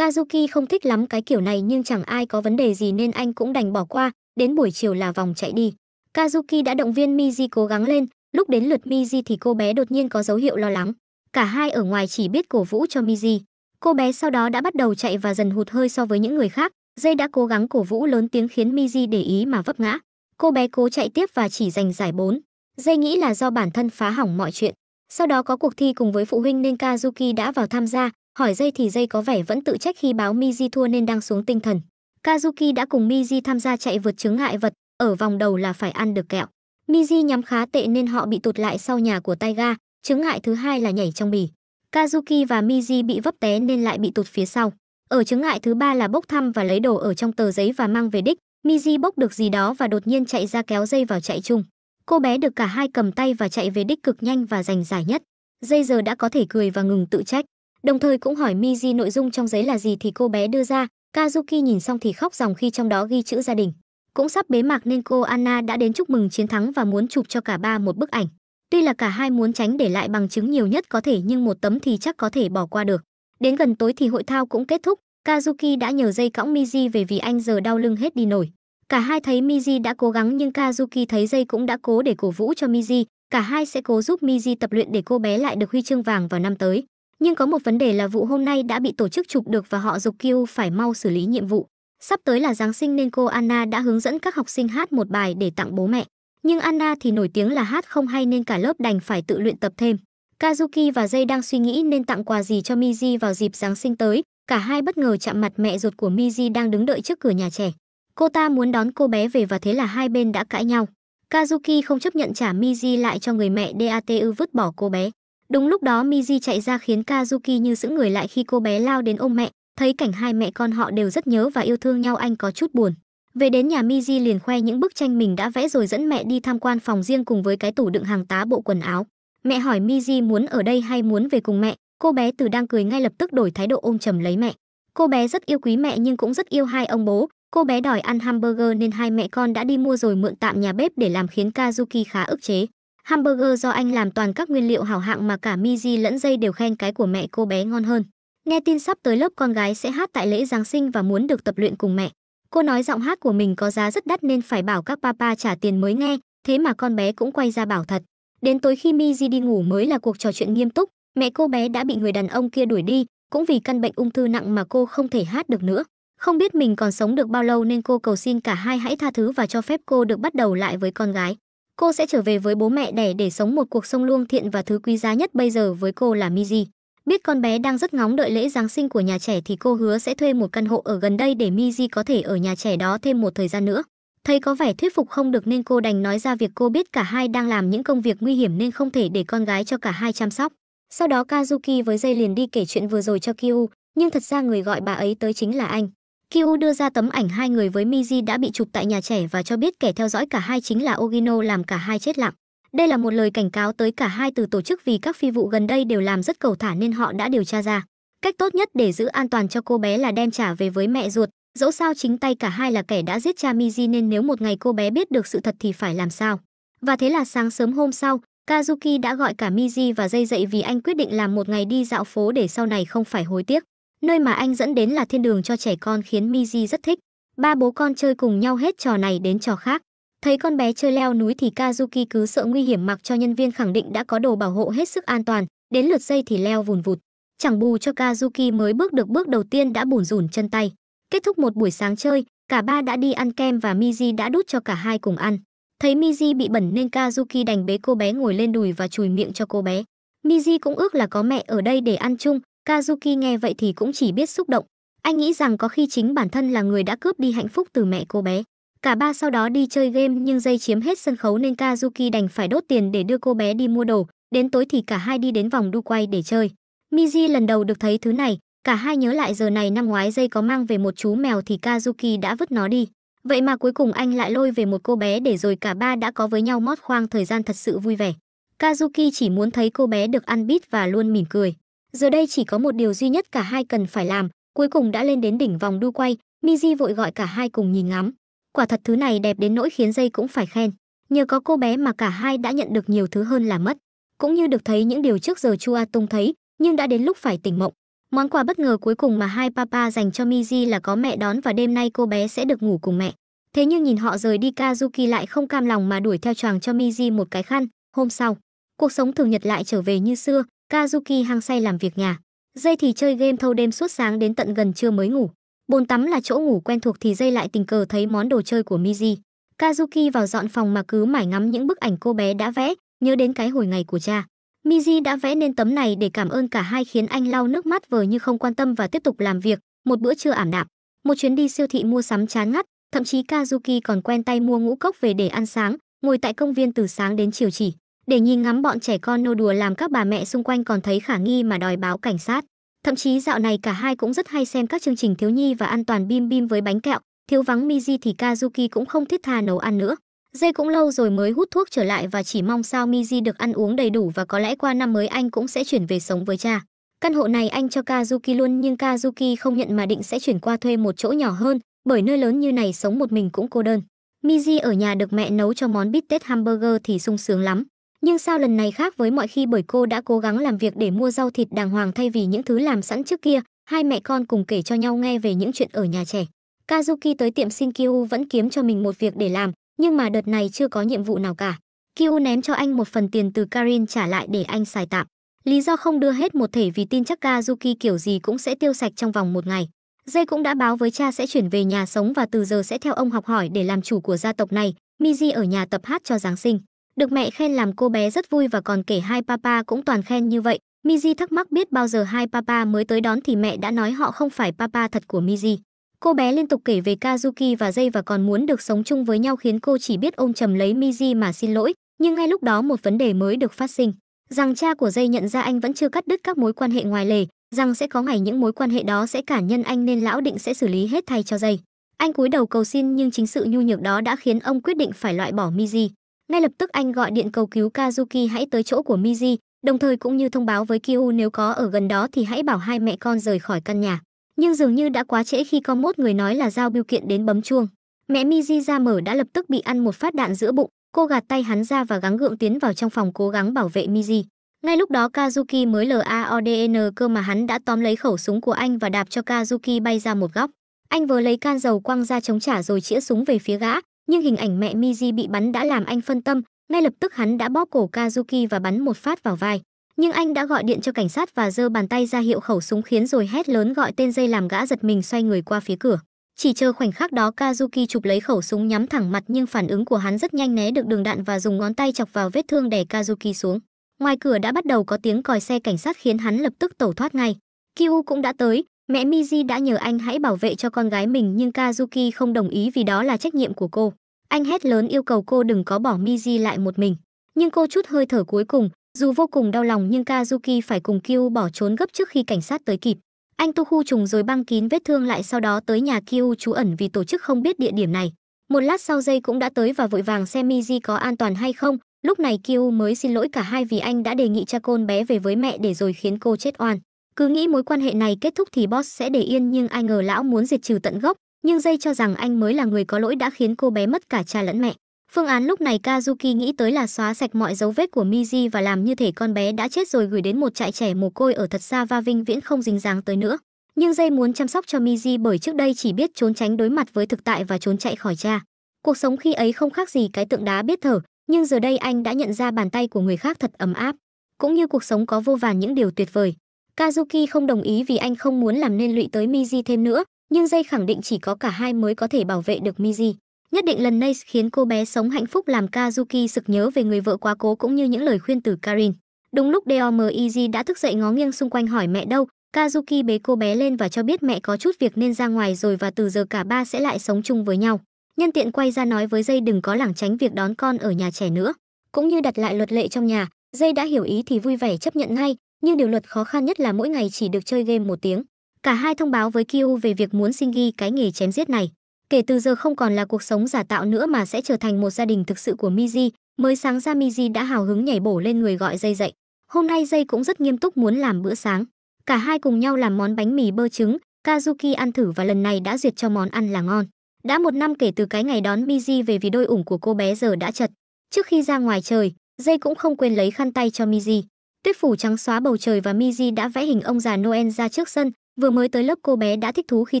Kazuki không thích lắm cái kiểu này nhưng chẳng ai có vấn đề gì nên anh cũng đành bỏ qua, đến buổi chiều là vòng chạy đi. Kazuki đã động viên Miji cố gắng lên, lúc đến lượt Miji thì cô bé đột nhiên có dấu hiệu lo lắng. Cả hai ở ngoài chỉ biết cổ vũ cho Miji. Cô bé sau đó đã bắt đầu chạy và dần hụt hơi so với những người khác, dây đã cố gắng cổ vũ lớn tiếng khiến Miji để ý mà vấp ngã. Cô bé cố chạy tiếp và chỉ giành giải 4. Dây nghĩ là do bản thân phá hỏng mọi chuyện. Sau đó có cuộc thi cùng với phụ huynh nên Kazuki đã vào tham gia, hỏi dây thì dây có vẻ vẫn tự trách khi báo Miji thua nên đang xuống tinh thần. Kazuki đã cùng Miji tham gia chạy vượt chướng ngại vật, ở vòng đầu là phải ăn được kẹo. Miji nhắm khá tệ nên họ bị tụt lại sau nhà của Taiga, chướng ngại thứ hai là nhảy trong bì. Kazuki và Miji bị vấp té nên lại bị tụt phía sau. Ở chướng ngại thứ ba là bốc thăm và lấy đồ ở trong tờ giấy và mang về đích. Miji bốc được gì đó và đột nhiên chạy ra kéo dây vào chạy chung. Cô bé được cả hai cầm tay và chạy về đích cực nhanh và giành giải nhất. Dây giờ đã có thể cười và ngừng tự trách đồng thời cũng hỏi Miji nội dung trong giấy là gì thì cô bé đưa ra, Kazuki nhìn xong thì khóc ròng khi trong đó ghi chữ gia đình. Cũng sắp bế mạc nên cô Anna đã đến chúc mừng chiến thắng và muốn chụp cho cả ba một bức ảnh. Tuy là cả hai muốn tránh để lại bằng chứng nhiều nhất có thể nhưng một tấm thì chắc có thể bỏ qua được. Đến gần tối thì hội thao cũng kết thúc, Kazuki đã nhờ dây cõng Miji về vì anh giờ đau lưng hết đi nổi. Cả hai thấy Miji đã cố gắng nhưng Kazuki thấy dây cũng đã cố để cổ vũ cho Miji, cả hai sẽ cố giúp Miji tập luyện để cô bé lại được huy chương vàng vào năm tới. Nhưng có một vấn đề là vụ hôm nay đã bị tổ chức chụp được và họ dục Kyu phải mau xử lý nhiệm vụ. Sắp tới là Giáng sinh nên cô Anna đã hướng dẫn các học sinh hát một bài để tặng bố mẹ. Nhưng Anna thì nổi tiếng là hát không hay nên cả lớp đành phải tự luyện tập thêm. Kazuki và Jay đang suy nghĩ nên tặng quà gì cho Miji vào dịp Giáng sinh tới. Cả hai bất ngờ chạm mặt mẹ ruột của Miji đang đứng đợi trước cửa nhà trẻ. Cô ta muốn đón cô bé về và thế là hai bên đã cãi nhau. Kazuki không chấp nhận trả Miji lại cho người mẹ DATU vứt bỏ cô bé. Đúng lúc đó Miji chạy ra khiến Kazuki như giữ người lại khi cô bé lao đến ôm mẹ, thấy cảnh hai mẹ con họ đều rất nhớ và yêu thương nhau anh có chút buồn. Về đến nhà Miji liền khoe những bức tranh mình đã vẽ rồi dẫn mẹ đi tham quan phòng riêng cùng với cái tủ đựng hàng tá bộ quần áo. Mẹ hỏi Miji muốn ở đây hay muốn về cùng mẹ, cô bé từ đang cười ngay lập tức đổi thái độ ôm chầm lấy mẹ. Cô bé rất yêu quý mẹ nhưng cũng rất yêu hai ông bố, cô bé đòi ăn hamburger nên hai mẹ con đã đi mua rồi mượn tạm nhà bếp để làm khiến Kazuki khá ức chế. Hamburger do anh làm toàn các nguyên liệu hảo hạng mà cả Miji lẫn dây đều khen cái của mẹ cô bé ngon hơn. Nghe tin sắp tới lớp con gái sẽ hát tại lễ Giáng sinh và muốn được tập luyện cùng mẹ. Cô nói giọng hát của mình có giá rất đắt nên phải bảo các papa trả tiền mới nghe, thế mà con bé cũng quay ra bảo thật. Đến tối khi Miji đi ngủ mới là cuộc trò chuyện nghiêm túc, mẹ cô bé đã bị người đàn ông kia đuổi đi, cũng vì căn bệnh ung thư nặng mà cô không thể hát được nữa. Không biết mình còn sống được bao lâu nên cô cầu xin cả hai hãy tha thứ và cho phép cô được bắt đầu lại với con gái cô sẽ trở về với bố mẹ đẻ để sống một cuộc sống luông thiện và thứ quý giá nhất bây giờ với cô là Miji. Biết con bé đang rất ngóng đợi lễ Giáng sinh của nhà trẻ thì cô hứa sẽ thuê một căn hộ ở gần đây để Miji có thể ở nhà trẻ đó thêm một thời gian nữa. Thấy có vẻ thuyết phục không được nên cô đành nói ra việc cô biết cả hai đang làm những công việc nguy hiểm nên không thể để con gái cho cả hai chăm sóc. Sau đó Kazuki với dây liền đi kể chuyện vừa rồi cho Kyu, nhưng thật ra người gọi bà ấy tới chính là anh. Kyu đưa ra tấm ảnh hai người với Miji đã bị chụp tại nhà trẻ và cho biết kẻ theo dõi cả hai chính là Ogino làm cả hai chết lặng. Đây là một lời cảnh cáo tới cả hai từ tổ chức vì các phi vụ gần đây đều làm rất cầu thả nên họ đã điều tra ra. Cách tốt nhất để giữ an toàn cho cô bé là đem trả về với mẹ ruột, dẫu sao chính tay cả hai là kẻ đã giết cha Miji nên nếu một ngày cô bé biết được sự thật thì phải làm sao. Và thế là sáng sớm hôm sau, Kazuki đã gọi cả Miji và dây dậy vì anh quyết định làm một ngày đi dạo phố để sau này không phải hối tiếc. Nơi mà anh dẫn đến là thiên đường cho trẻ con khiến Miji rất thích. Ba bố con chơi cùng nhau hết trò này đến trò khác. Thấy con bé chơi leo núi thì Kazuki cứ sợ nguy hiểm mặc cho nhân viên khẳng định đã có đồ bảo hộ hết sức an toàn, đến lượt dây thì leo vùn vụt. Chẳng bù cho Kazuki mới bước được bước đầu tiên đã bùn rùn chân tay. Kết thúc một buổi sáng chơi, cả ba đã đi ăn kem và Miji đã đút cho cả hai cùng ăn. Thấy Miji bị bẩn nên Kazuki đành bế cô bé ngồi lên đùi và chùi miệng cho cô bé. Miji cũng ước là có mẹ ở đây để ăn chung, Kazuki nghe vậy thì cũng chỉ biết xúc động. Anh nghĩ rằng có khi chính bản thân là người đã cướp đi hạnh phúc từ mẹ cô bé. Cả ba sau đó đi chơi game nhưng dây chiếm hết sân khấu nên Kazuki đành phải đốt tiền để đưa cô bé đi mua đồ. Đến tối thì cả hai đi đến vòng đu quay để chơi. Miji lần đầu được thấy thứ này, cả hai nhớ lại giờ này năm ngoái dây có mang về một chú mèo thì Kazuki đã vứt nó đi. Vậy mà cuối cùng anh lại lôi về một cô bé để rồi cả ba đã có với nhau mót khoang thời gian thật sự vui vẻ. Kazuki chỉ muốn thấy cô bé được ăn bít và luôn mỉm cười. Giờ đây chỉ có một điều duy nhất cả hai cần phải làm, cuối cùng đã lên đến đỉnh vòng đu quay, Miji vội gọi cả hai cùng nhìn ngắm. Quả thật thứ này đẹp đến nỗi khiến dây cũng phải khen. Nhờ có cô bé mà cả hai đã nhận được nhiều thứ hơn là mất, cũng như được thấy những điều trước giờ Chu A Tung thấy, nhưng đã đến lúc phải tỉnh mộng. Món quà bất ngờ cuối cùng mà hai papa dành cho Miji là có mẹ đón và đêm nay cô bé sẽ được ngủ cùng mẹ. Thế nhưng nhìn họ rời đi Kazuki lại không cam lòng mà đuổi theo choàng cho Miji một cái khăn. Hôm sau, cuộc sống thường nhật lại trở về như xưa, Kazuki hăng say làm việc nhà. Dây thì chơi game thâu đêm suốt sáng đến tận gần trưa mới ngủ. Bồn tắm là chỗ ngủ quen thuộc thì dây lại tình cờ thấy món đồ chơi của Miji. Kazuki vào dọn phòng mà cứ mải ngắm những bức ảnh cô bé đã vẽ, nhớ đến cái hồi ngày của cha. Miji đã vẽ nên tấm này để cảm ơn cả hai khiến anh lau nước mắt vờ như không quan tâm và tiếp tục làm việc, một bữa trưa ảm đạm, một chuyến đi siêu thị mua sắm chán ngắt, thậm chí Kazuki còn quen tay mua ngũ cốc về để ăn sáng, ngồi tại công viên từ sáng đến chiều chỉ để nhìn ngắm bọn trẻ con nô đùa làm các bà mẹ xung quanh còn thấy khả nghi mà đòi báo cảnh sát. Thậm chí dạo này cả hai cũng rất hay xem các chương trình thiếu nhi và an toàn bim bim với bánh kẹo, thiếu vắng Miji thì Kazuki cũng không thiết tha nấu ăn nữa. Dê cũng lâu rồi mới hút thuốc trở lại và chỉ mong sao Miji được ăn uống đầy đủ và có lẽ qua năm mới anh cũng sẽ chuyển về sống với cha. Căn hộ này anh cho Kazuki luôn nhưng Kazuki không nhận mà định sẽ chuyển qua thuê một chỗ nhỏ hơn, bởi nơi lớn như này sống một mình cũng cô đơn. Miji ở nhà được mẹ nấu cho món bít tết hamburger thì sung sướng lắm nhưng sao lần này khác với mọi khi bởi cô đã cố gắng làm việc để mua rau thịt đàng hoàng thay vì những thứ làm sẵn trước kia hai mẹ con cùng kể cho nhau nghe về những chuyện ở nhà trẻ kazuki tới tiệm xin kyu vẫn kiếm cho mình một việc để làm nhưng mà đợt này chưa có nhiệm vụ nào cả kyu ném cho anh một phần tiền từ karin trả lại để anh xài tạm lý do không đưa hết một thể vì tin chắc kazuki kiểu gì cũng sẽ tiêu sạch trong vòng một ngày dây cũng đã báo với cha sẽ chuyển về nhà sống và từ giờ sẽ theo ông học hỏi để làm chủ của gia tộc này miji ở nhà tập hát cho giáng sinh được mẹ khen làm cô bé rất vui và còn kể hai papa cũng toàn khen như vậy. Mizi thắc mắc biết bao giờ hai papa mới tới đón thì mẹ đã nói họ không phải papa thật của Mizi. Cô bé liên tục kể về Kazuki và Dây và còn muốn được sống chung với nhau khiến cô chỉ biết ôm chầm lấy Mizi mà xin lỗi. Nhưng ngay lúc đó một vấn đề mới được phát sinh. Rằng cha của Dây nhận ra anh vẫn chưa cắt đứt các mối quan hệ ngoài lề, rằng sẽ có ngày những mối quan hệ đó sẽ cản nhân anh nên lão định sẽ xử lý hết thay cho Dây. Anh cúi đầu cầu xin nhưng chính sự nhu nhược đó đã khiến ông quyết định phải loại bỏ Mizi. Ngay lập tức anh gọi điện cầu cứu Kazuki hãy tới chỗ của Miji, đồng thời cũng như thông báo với Kihu nếu có ở gần đó thì hãy bảo hai mẹ con rời khỏi căn nhà. Nhưng dường như đã quá trễ khi con mốt người nói là giao biểu kiện đến bấm chuông. Mẹ Miji ra mở đã lập tức bị ăn một phát đạn giữa bụng, cô gạt tay hắn ra và gắng gượng tiến vào trong phòng cố gắng bảo vệ Miji. Ngay lúc đó Kazuki mới l a o d n cơ mà hắn đã tóm lấy khẩu súng của anh và đạp cho Kazuki bay ra một góc. Anh vừa lấy can dầu quăng ra chống trả rồi chĩa súng về phía gã, nhưng hình ảnh mẹ Miji bị bắn đã làm anh phân tâm, ngay lập tức hắn đã bóp cổ Kazuki và bắn một phát vào vai. Nhưng anh đã gọi điện cho cảnh sát và giơ bàn tay ra hiệu khẩu súng khiến rồi hét lớn gọi tên dây làm gã giật mình xoay người qua phía cửa. Chỉ chờ khoảnh khắc đó Kazuki chụp lấy khẩu súng nhắm thẳng mặt nhưng phản ứng của hắn rất nhanh né được đường đạn và dùng ngón tay chọc vào vết thương đè Kazuki xuống. Ngoài cửa đã bắt đầu có tiếng còi xe cảnh sát khiến hắn lập tức tẩu thoát ngay. Kyu cũng đã tới, Mẹ Miji đã nhờ anh hãy bảo vệ cho con gái mình nhưng Kazuki không đồng ý vì đó là trách nhiệm của cô. Anh hét lớn yêu cầu cô đừng có bỏ Miji lại một mình. Nhưng cô chút hơi thở cuối cùng, dù vô cùng đau lòng nhưng Kazuki phải cùng Kyu bỏ trốn gấp trước khi cảnh sát tới kịp. Anh tu khu trùng rồi băng kín vết thương lại sau đó tới nhà Kyu trú ẩn vì tổ chức không biết địa điểm này. Một lát sau dây cũng đã tới và vội vàng xem Miji có an toàn hay không. Lúc này Kyu mới xin lỗi cả hai vì anh đã đề nghị cha con bé về với mẹ để rồi khiến cô chết oan. Cứ nghĩ mối quan hệ này kết thúc thì boss sẽ để yên nhưng ai ngờ lão muốn diệt trừ tận gốc, nhưng dây cho rằng anh mới là người có lỗi đã khiến cô bé mất cả cha lẫn mẹ. Phương án lúc này Kazuki nghĩ tới là xóa sạch mọi dấu vết của Miji và làm như thể con bé đã chết rồi gửi đến một trại trẻ mồ côi ở thật xa và vinh viễn không dính dáng tới nữa. Nhưng dây muốn chăm sóc cho Miji bởi trước đây chỉ biết trốn tránh đối mặt với thực tại và trốn chạy khỏi cha. Cuộc sống khi ấy không khác gì cái tượng đá biết thở, nhưng giờ đây anh đã nhận ra bàn tay của người khác thật ấm áp. Cũng như cuộc sống có vô vàn những điều tuyệt vời, Kazuki không đồng ý vì anh không muốn làm nên lụy tới Miji thêm nữa, nhưng dây khẳng định chỉ có cả hai mới có thể bảo vệ được Miji. Nhất định lần này khiến cô bé sống hạnh phúc làm Kazuki sực nhớ về người vợ quá cố cũng như những lời khuyên từ Karin. Đúng lúc Deomiji đã thức dậy ngó nghiêng xung quanh hỏi mẹ đâu, Kazuki bế cô bé lên và cho biết mẹ có chút việc nên ra ngoài rồi và từ giờ cả ba sẽ lại sống chung với nhau. Nhân tiện quay ra nói với dây đừng có lảng tránh việc đón con ở nhà trẻ nữa. Cũng như đặt lại luật lệ trong nhà, dây đã hiểu ý thì vui vẻ chấp nhận ngay, nhưng điều luật khó khăn nhất là mỗi ngày chỉ được chơi game một tiếng. Cả hai thông báo với Kyu về việc muốn xin ghi cái nghề chém giết này. Kể từ giờ không còn là cuộc sống giả tạo nữa mà sẽ trở thành một gia đình thực sự của Miji, mới sáng ra Miji đã hào hứng nhảy bổ lên người gọi dây dậy. Hôm nay dây cũng rất nghiêm túc muốn làm bữa sáng. Cả hai cùng nhau làm món bánh mì bơ trứng, Kazuki ăn thử và lần này đã duyệt cho món ăn là ngon. Đã một năm kể từ cái ngày đón Miji về vì đôi ủng của cô bé giờ đã chật. Trước khi ra ngoài trời, dây cũng không quên lấy khăn tay cho Miji. Tuyết phủ trắng xóa bầu trời và Miji đã vẽ hình ông già Noel ra trước sân, vừa mới tới lớp cô bé đã thích thú khi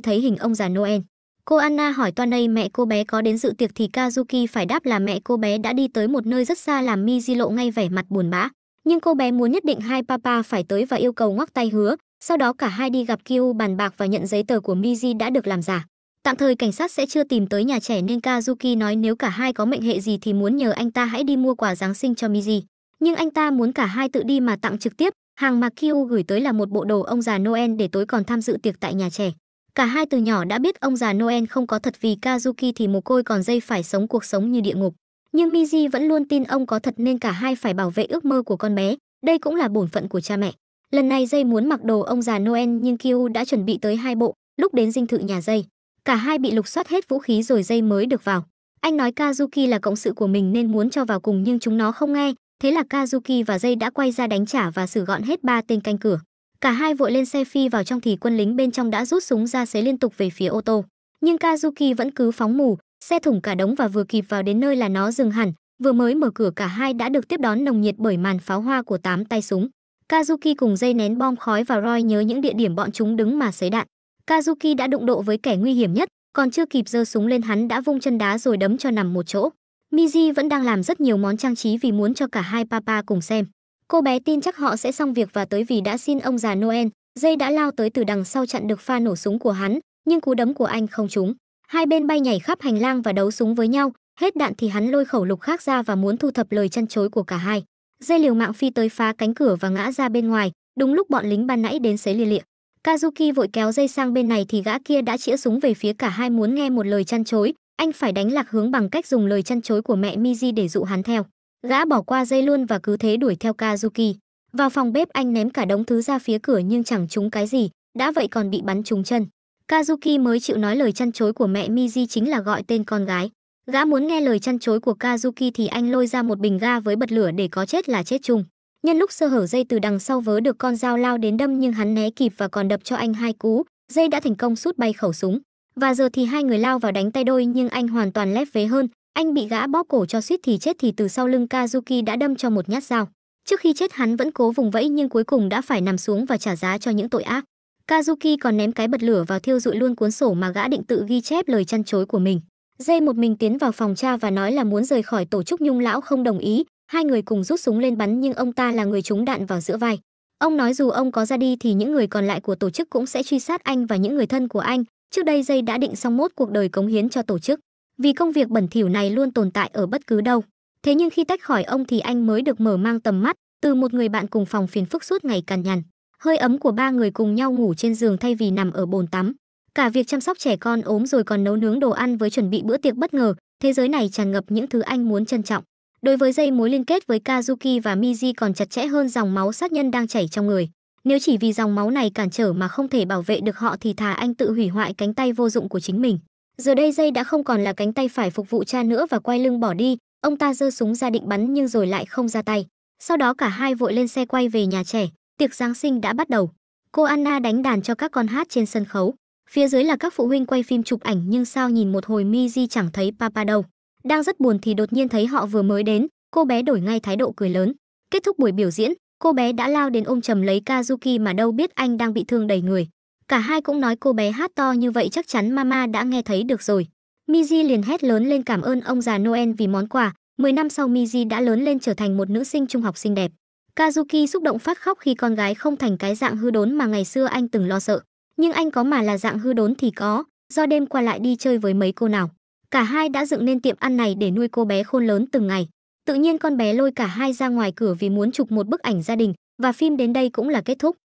thấy hình ông già Noel. Cô Anna hỏi toan đây mẹ cô bé có đến dự tiệc thì Kazuki phải đáp là mẹ cô bé đã đi tới một nơi rất xa làm Miji lộ ngay vẻ mặt buồn bã. Nhưng cô bé muốn nhất định hai papa phải tới và yêu cầu ngoắc tay hứa, sau đó cả hai đi gặp Kyu bàn bạc và nhận giấy tờ của Miji đã được làm giả. Tạm thời cảnh sát sẽ chưa tìm tới nhà trẻ nên Kazuki nói nếu cả hai có mệnh hệ gì thì muốn nhờ anh ta hãy đi mua quà Giáng sinh cho Miji nhưng anh ta muốn cả hai tự đi mà tặng trực tiếp, hàng mà Kiu gửi tới là một bộ đồ ông già Noel để tối còn tham dự tiệc tại nhà trẻ. Cả hai từ nhỏ đã biết ông già Noel không có thật vì Kazuki thì mồ côi còn dây phải sống cuộc sống như địa ngục. Nhưng Miji vẫn luôn tin ông có thật nên cả hai phải bảo vệ ước mơ của con bé, đây cũng là bổn phận của cha mẹ. Lần này dây muốn mặc đồ ông già Noel nhưng Kiu đã chuẩn bị tới hai bộ, lúc đến dinh thự nhà dây. Cả hai bị lục soát hết vũ khí rồi dây mới được vào. Anh nói Kazuki là cộng sự của mình nên muốn cho vào cùng nhưng chúng nó không nghe, Thế là Kazuki và Dây đã quay ra đánh trả và xử gọn hết ba tên canh cửa. Cả hai vội lên xe phi vào trong thì quân lính bên trong đã rút súng ra xế liên tục về phía ô tô. Nhưng Kazuki vẫn cứ phóng mù, xe thủng cả đống và vừa kịp vào đến nơi là nó dừng hẳn, vừa mới mở cửa cả hai đã được tiếp đón nồng nhiệt bởi màn pháo hoa của tám tay súng. Kazuki cùng dây nén bom khói và Roy nhớ những địa điểm bọn chúng đứng mà xấy đạn. Kazuki đã đụng độ với kẻ nguy hiểm nhất, còn chưa kịp giơ súng lên hắn đã vung chân đá rồi đấm cho nằm một chỗ. Miji vẫn đang làm rất nhiều món trang trí vì muốn cho cả hai papa cùng xem. Cô bé tin chắc họ sẽ xong việc và tới vì đã xin ông già Noel. Dây đã lao tới từ đằng sau chặn được pha nổ súng của hắn, nhưng cú đấm của anh không trúng. Hai bên bay nhảy khắp hành lang và đấu súng với nhau, hết đạn thì hắn lôi khẩu lục khác ra và muốn thu thập lời chăn chối của cả hai. Dây liều mạng phi tới phá cánh cửa và ngã ra bên ngoài, đúng lúc bọn lính ban nãy đến xế lia lịa. Kazuki vội kéo dây sang bên này thì gã kia đã chĩa súng về phía cả hai muốn nghe một lời chăn chối, anh phải đánh lạc hướng bằng cách dùng lời chăn chối của mẹ Miji để dụ hắn theo. Gã bỏ qua dây luôn và cứ thế đuổi theo Kazuki. Vào phòng bếp anh ném cả đống thứ ra phía cửa nhưng chẳng trúng cái gì, đã vậy còn bị bắn trúng chân. Kazuki mới chịu nói lời chăn chối của mẹ Miji chính là gọi tên con gái. Gã muốn nghe lời chăn chối của Kazuki thì anh lôi ra một bình ga với bật lửa để có chết là chết chung. Nhân lúc sơ hở dây từ đằng sau vớ được con dao lao đến đâm nhưng hắn né kịp và còn đập cho anh hai cú, dây đã thành công sút bay khẩu súng. Và giờ thì hai người lao vào đánh tay đôi nhưng anh hoàn toàn lép vế hơn, anh bị gã bóp cổ cho suýt thì chết thì từ sau lưng Kazuki đã đâm cho một nhát dao. Trước khi chết hắn vẫn cố vùng vẫy nhưng cuối cùng đã phải nằm xuống và trả giá cho những tội ác. Kazuki còn ném cái bật lửa vào thiêu dụi luôn cuốn sổ mà gã định tự ghi chép lời chăn chối của mình. Dây một mình tiến vào phòng cha và nói là muốn rời khỏi tổ chức nhung lão không đồng ý, hai người cùng rút súng lên bắn nhưng ông ta là người trúng đạn vào giữa vai. Ông nói dù ông có ra đi thì những người còn lại của tổ chức cũng sẽ truy sát anh và những người thân của anh, Trước đây dây đã định xong mốt cuộc đời cống hiến cho tổ chức, vì công việc bẩn thỉu này luôn tồn tại ở bất cứ đâu. Thế nhưng khi tách khỏi ông thì anh mới được mở mang tầm mắt, từ một người bạn cùng phòng phiền phức suốt ngày cằn nhằn. Hơi ấm của ba người cùng nhau ngủ trên giường thay vì nằm ở bồn tắm. Cả việc chăm sóc trẻ con ốm rồi còn nấu nướng đồ ăn với chuẩn bị bữa tiệc bất ngờ, thế giới này tràn ngập những thứ anh muốn trân trọng. Đối với dây mối liên kết với Kazuki và Miji còn chặt chẽ hơn dòng máu sát nhân đang chảy trong người. Nếu chỉ vì dòng máu này cản trở mà không thể bảo vệ được họ thì thà anh tự hủy hoại cánh tay vô dụng của chính mình. Giờ đây dây đã không còn là cánh tay phải phục vụ cha nữa và quay lưng bỏ đi, ông ta giơ súng ra định bắn nhưng rồi lại không ra tay. Sau đó cả hai vội lên xe quay về nhà trẻ, tiệc Giáng sinh đã bắt đầu. Cô Anna đánh đàn cho các con hát trên sân khấu. Phía dưới là các phụ huynh quay phim chụp ảnh nhưng sao nhìn một hồi Miji chẳng thấy Papa đâu. Đang rất buồn thì đột nhiên thấy họ vừa mới đến, cô bé đổi ngay thái độ cười lớn. Kết thúc buổi biểu diễn, cô bé đã lao đến ôm chầm lấy Kazuki mà đâu biết anh đang bị thương đầy người. Cả hai cũng nói cô bé hát to như vậy chắc chắn mama đã nghe thấy được rồi. Miji liền hét lớn lên cảm ơn ông già Noel vì món quà. 10 năm sau Miji đã lớn lên trở thành một nữ sinh trung học xinh đẹp. Kazuki xúc động phát khóc khi con gái không thành cái dạng hư đốn mà ngày xưa anh từng lo sợ. Nhưng anh có mà là dạng hư đốn thì có, do đêm qua lại đi chơi với mấy cô nào. Cả hai đã dựng nên tiệm ăn này để nuôi cô bé khôn lớn từng ngày. Tự nhiên con bé lôi cả hai ra ngoài cửa vì muốn chụp một bức ảnh gia đình và phim đến đây cũng là kết thúc.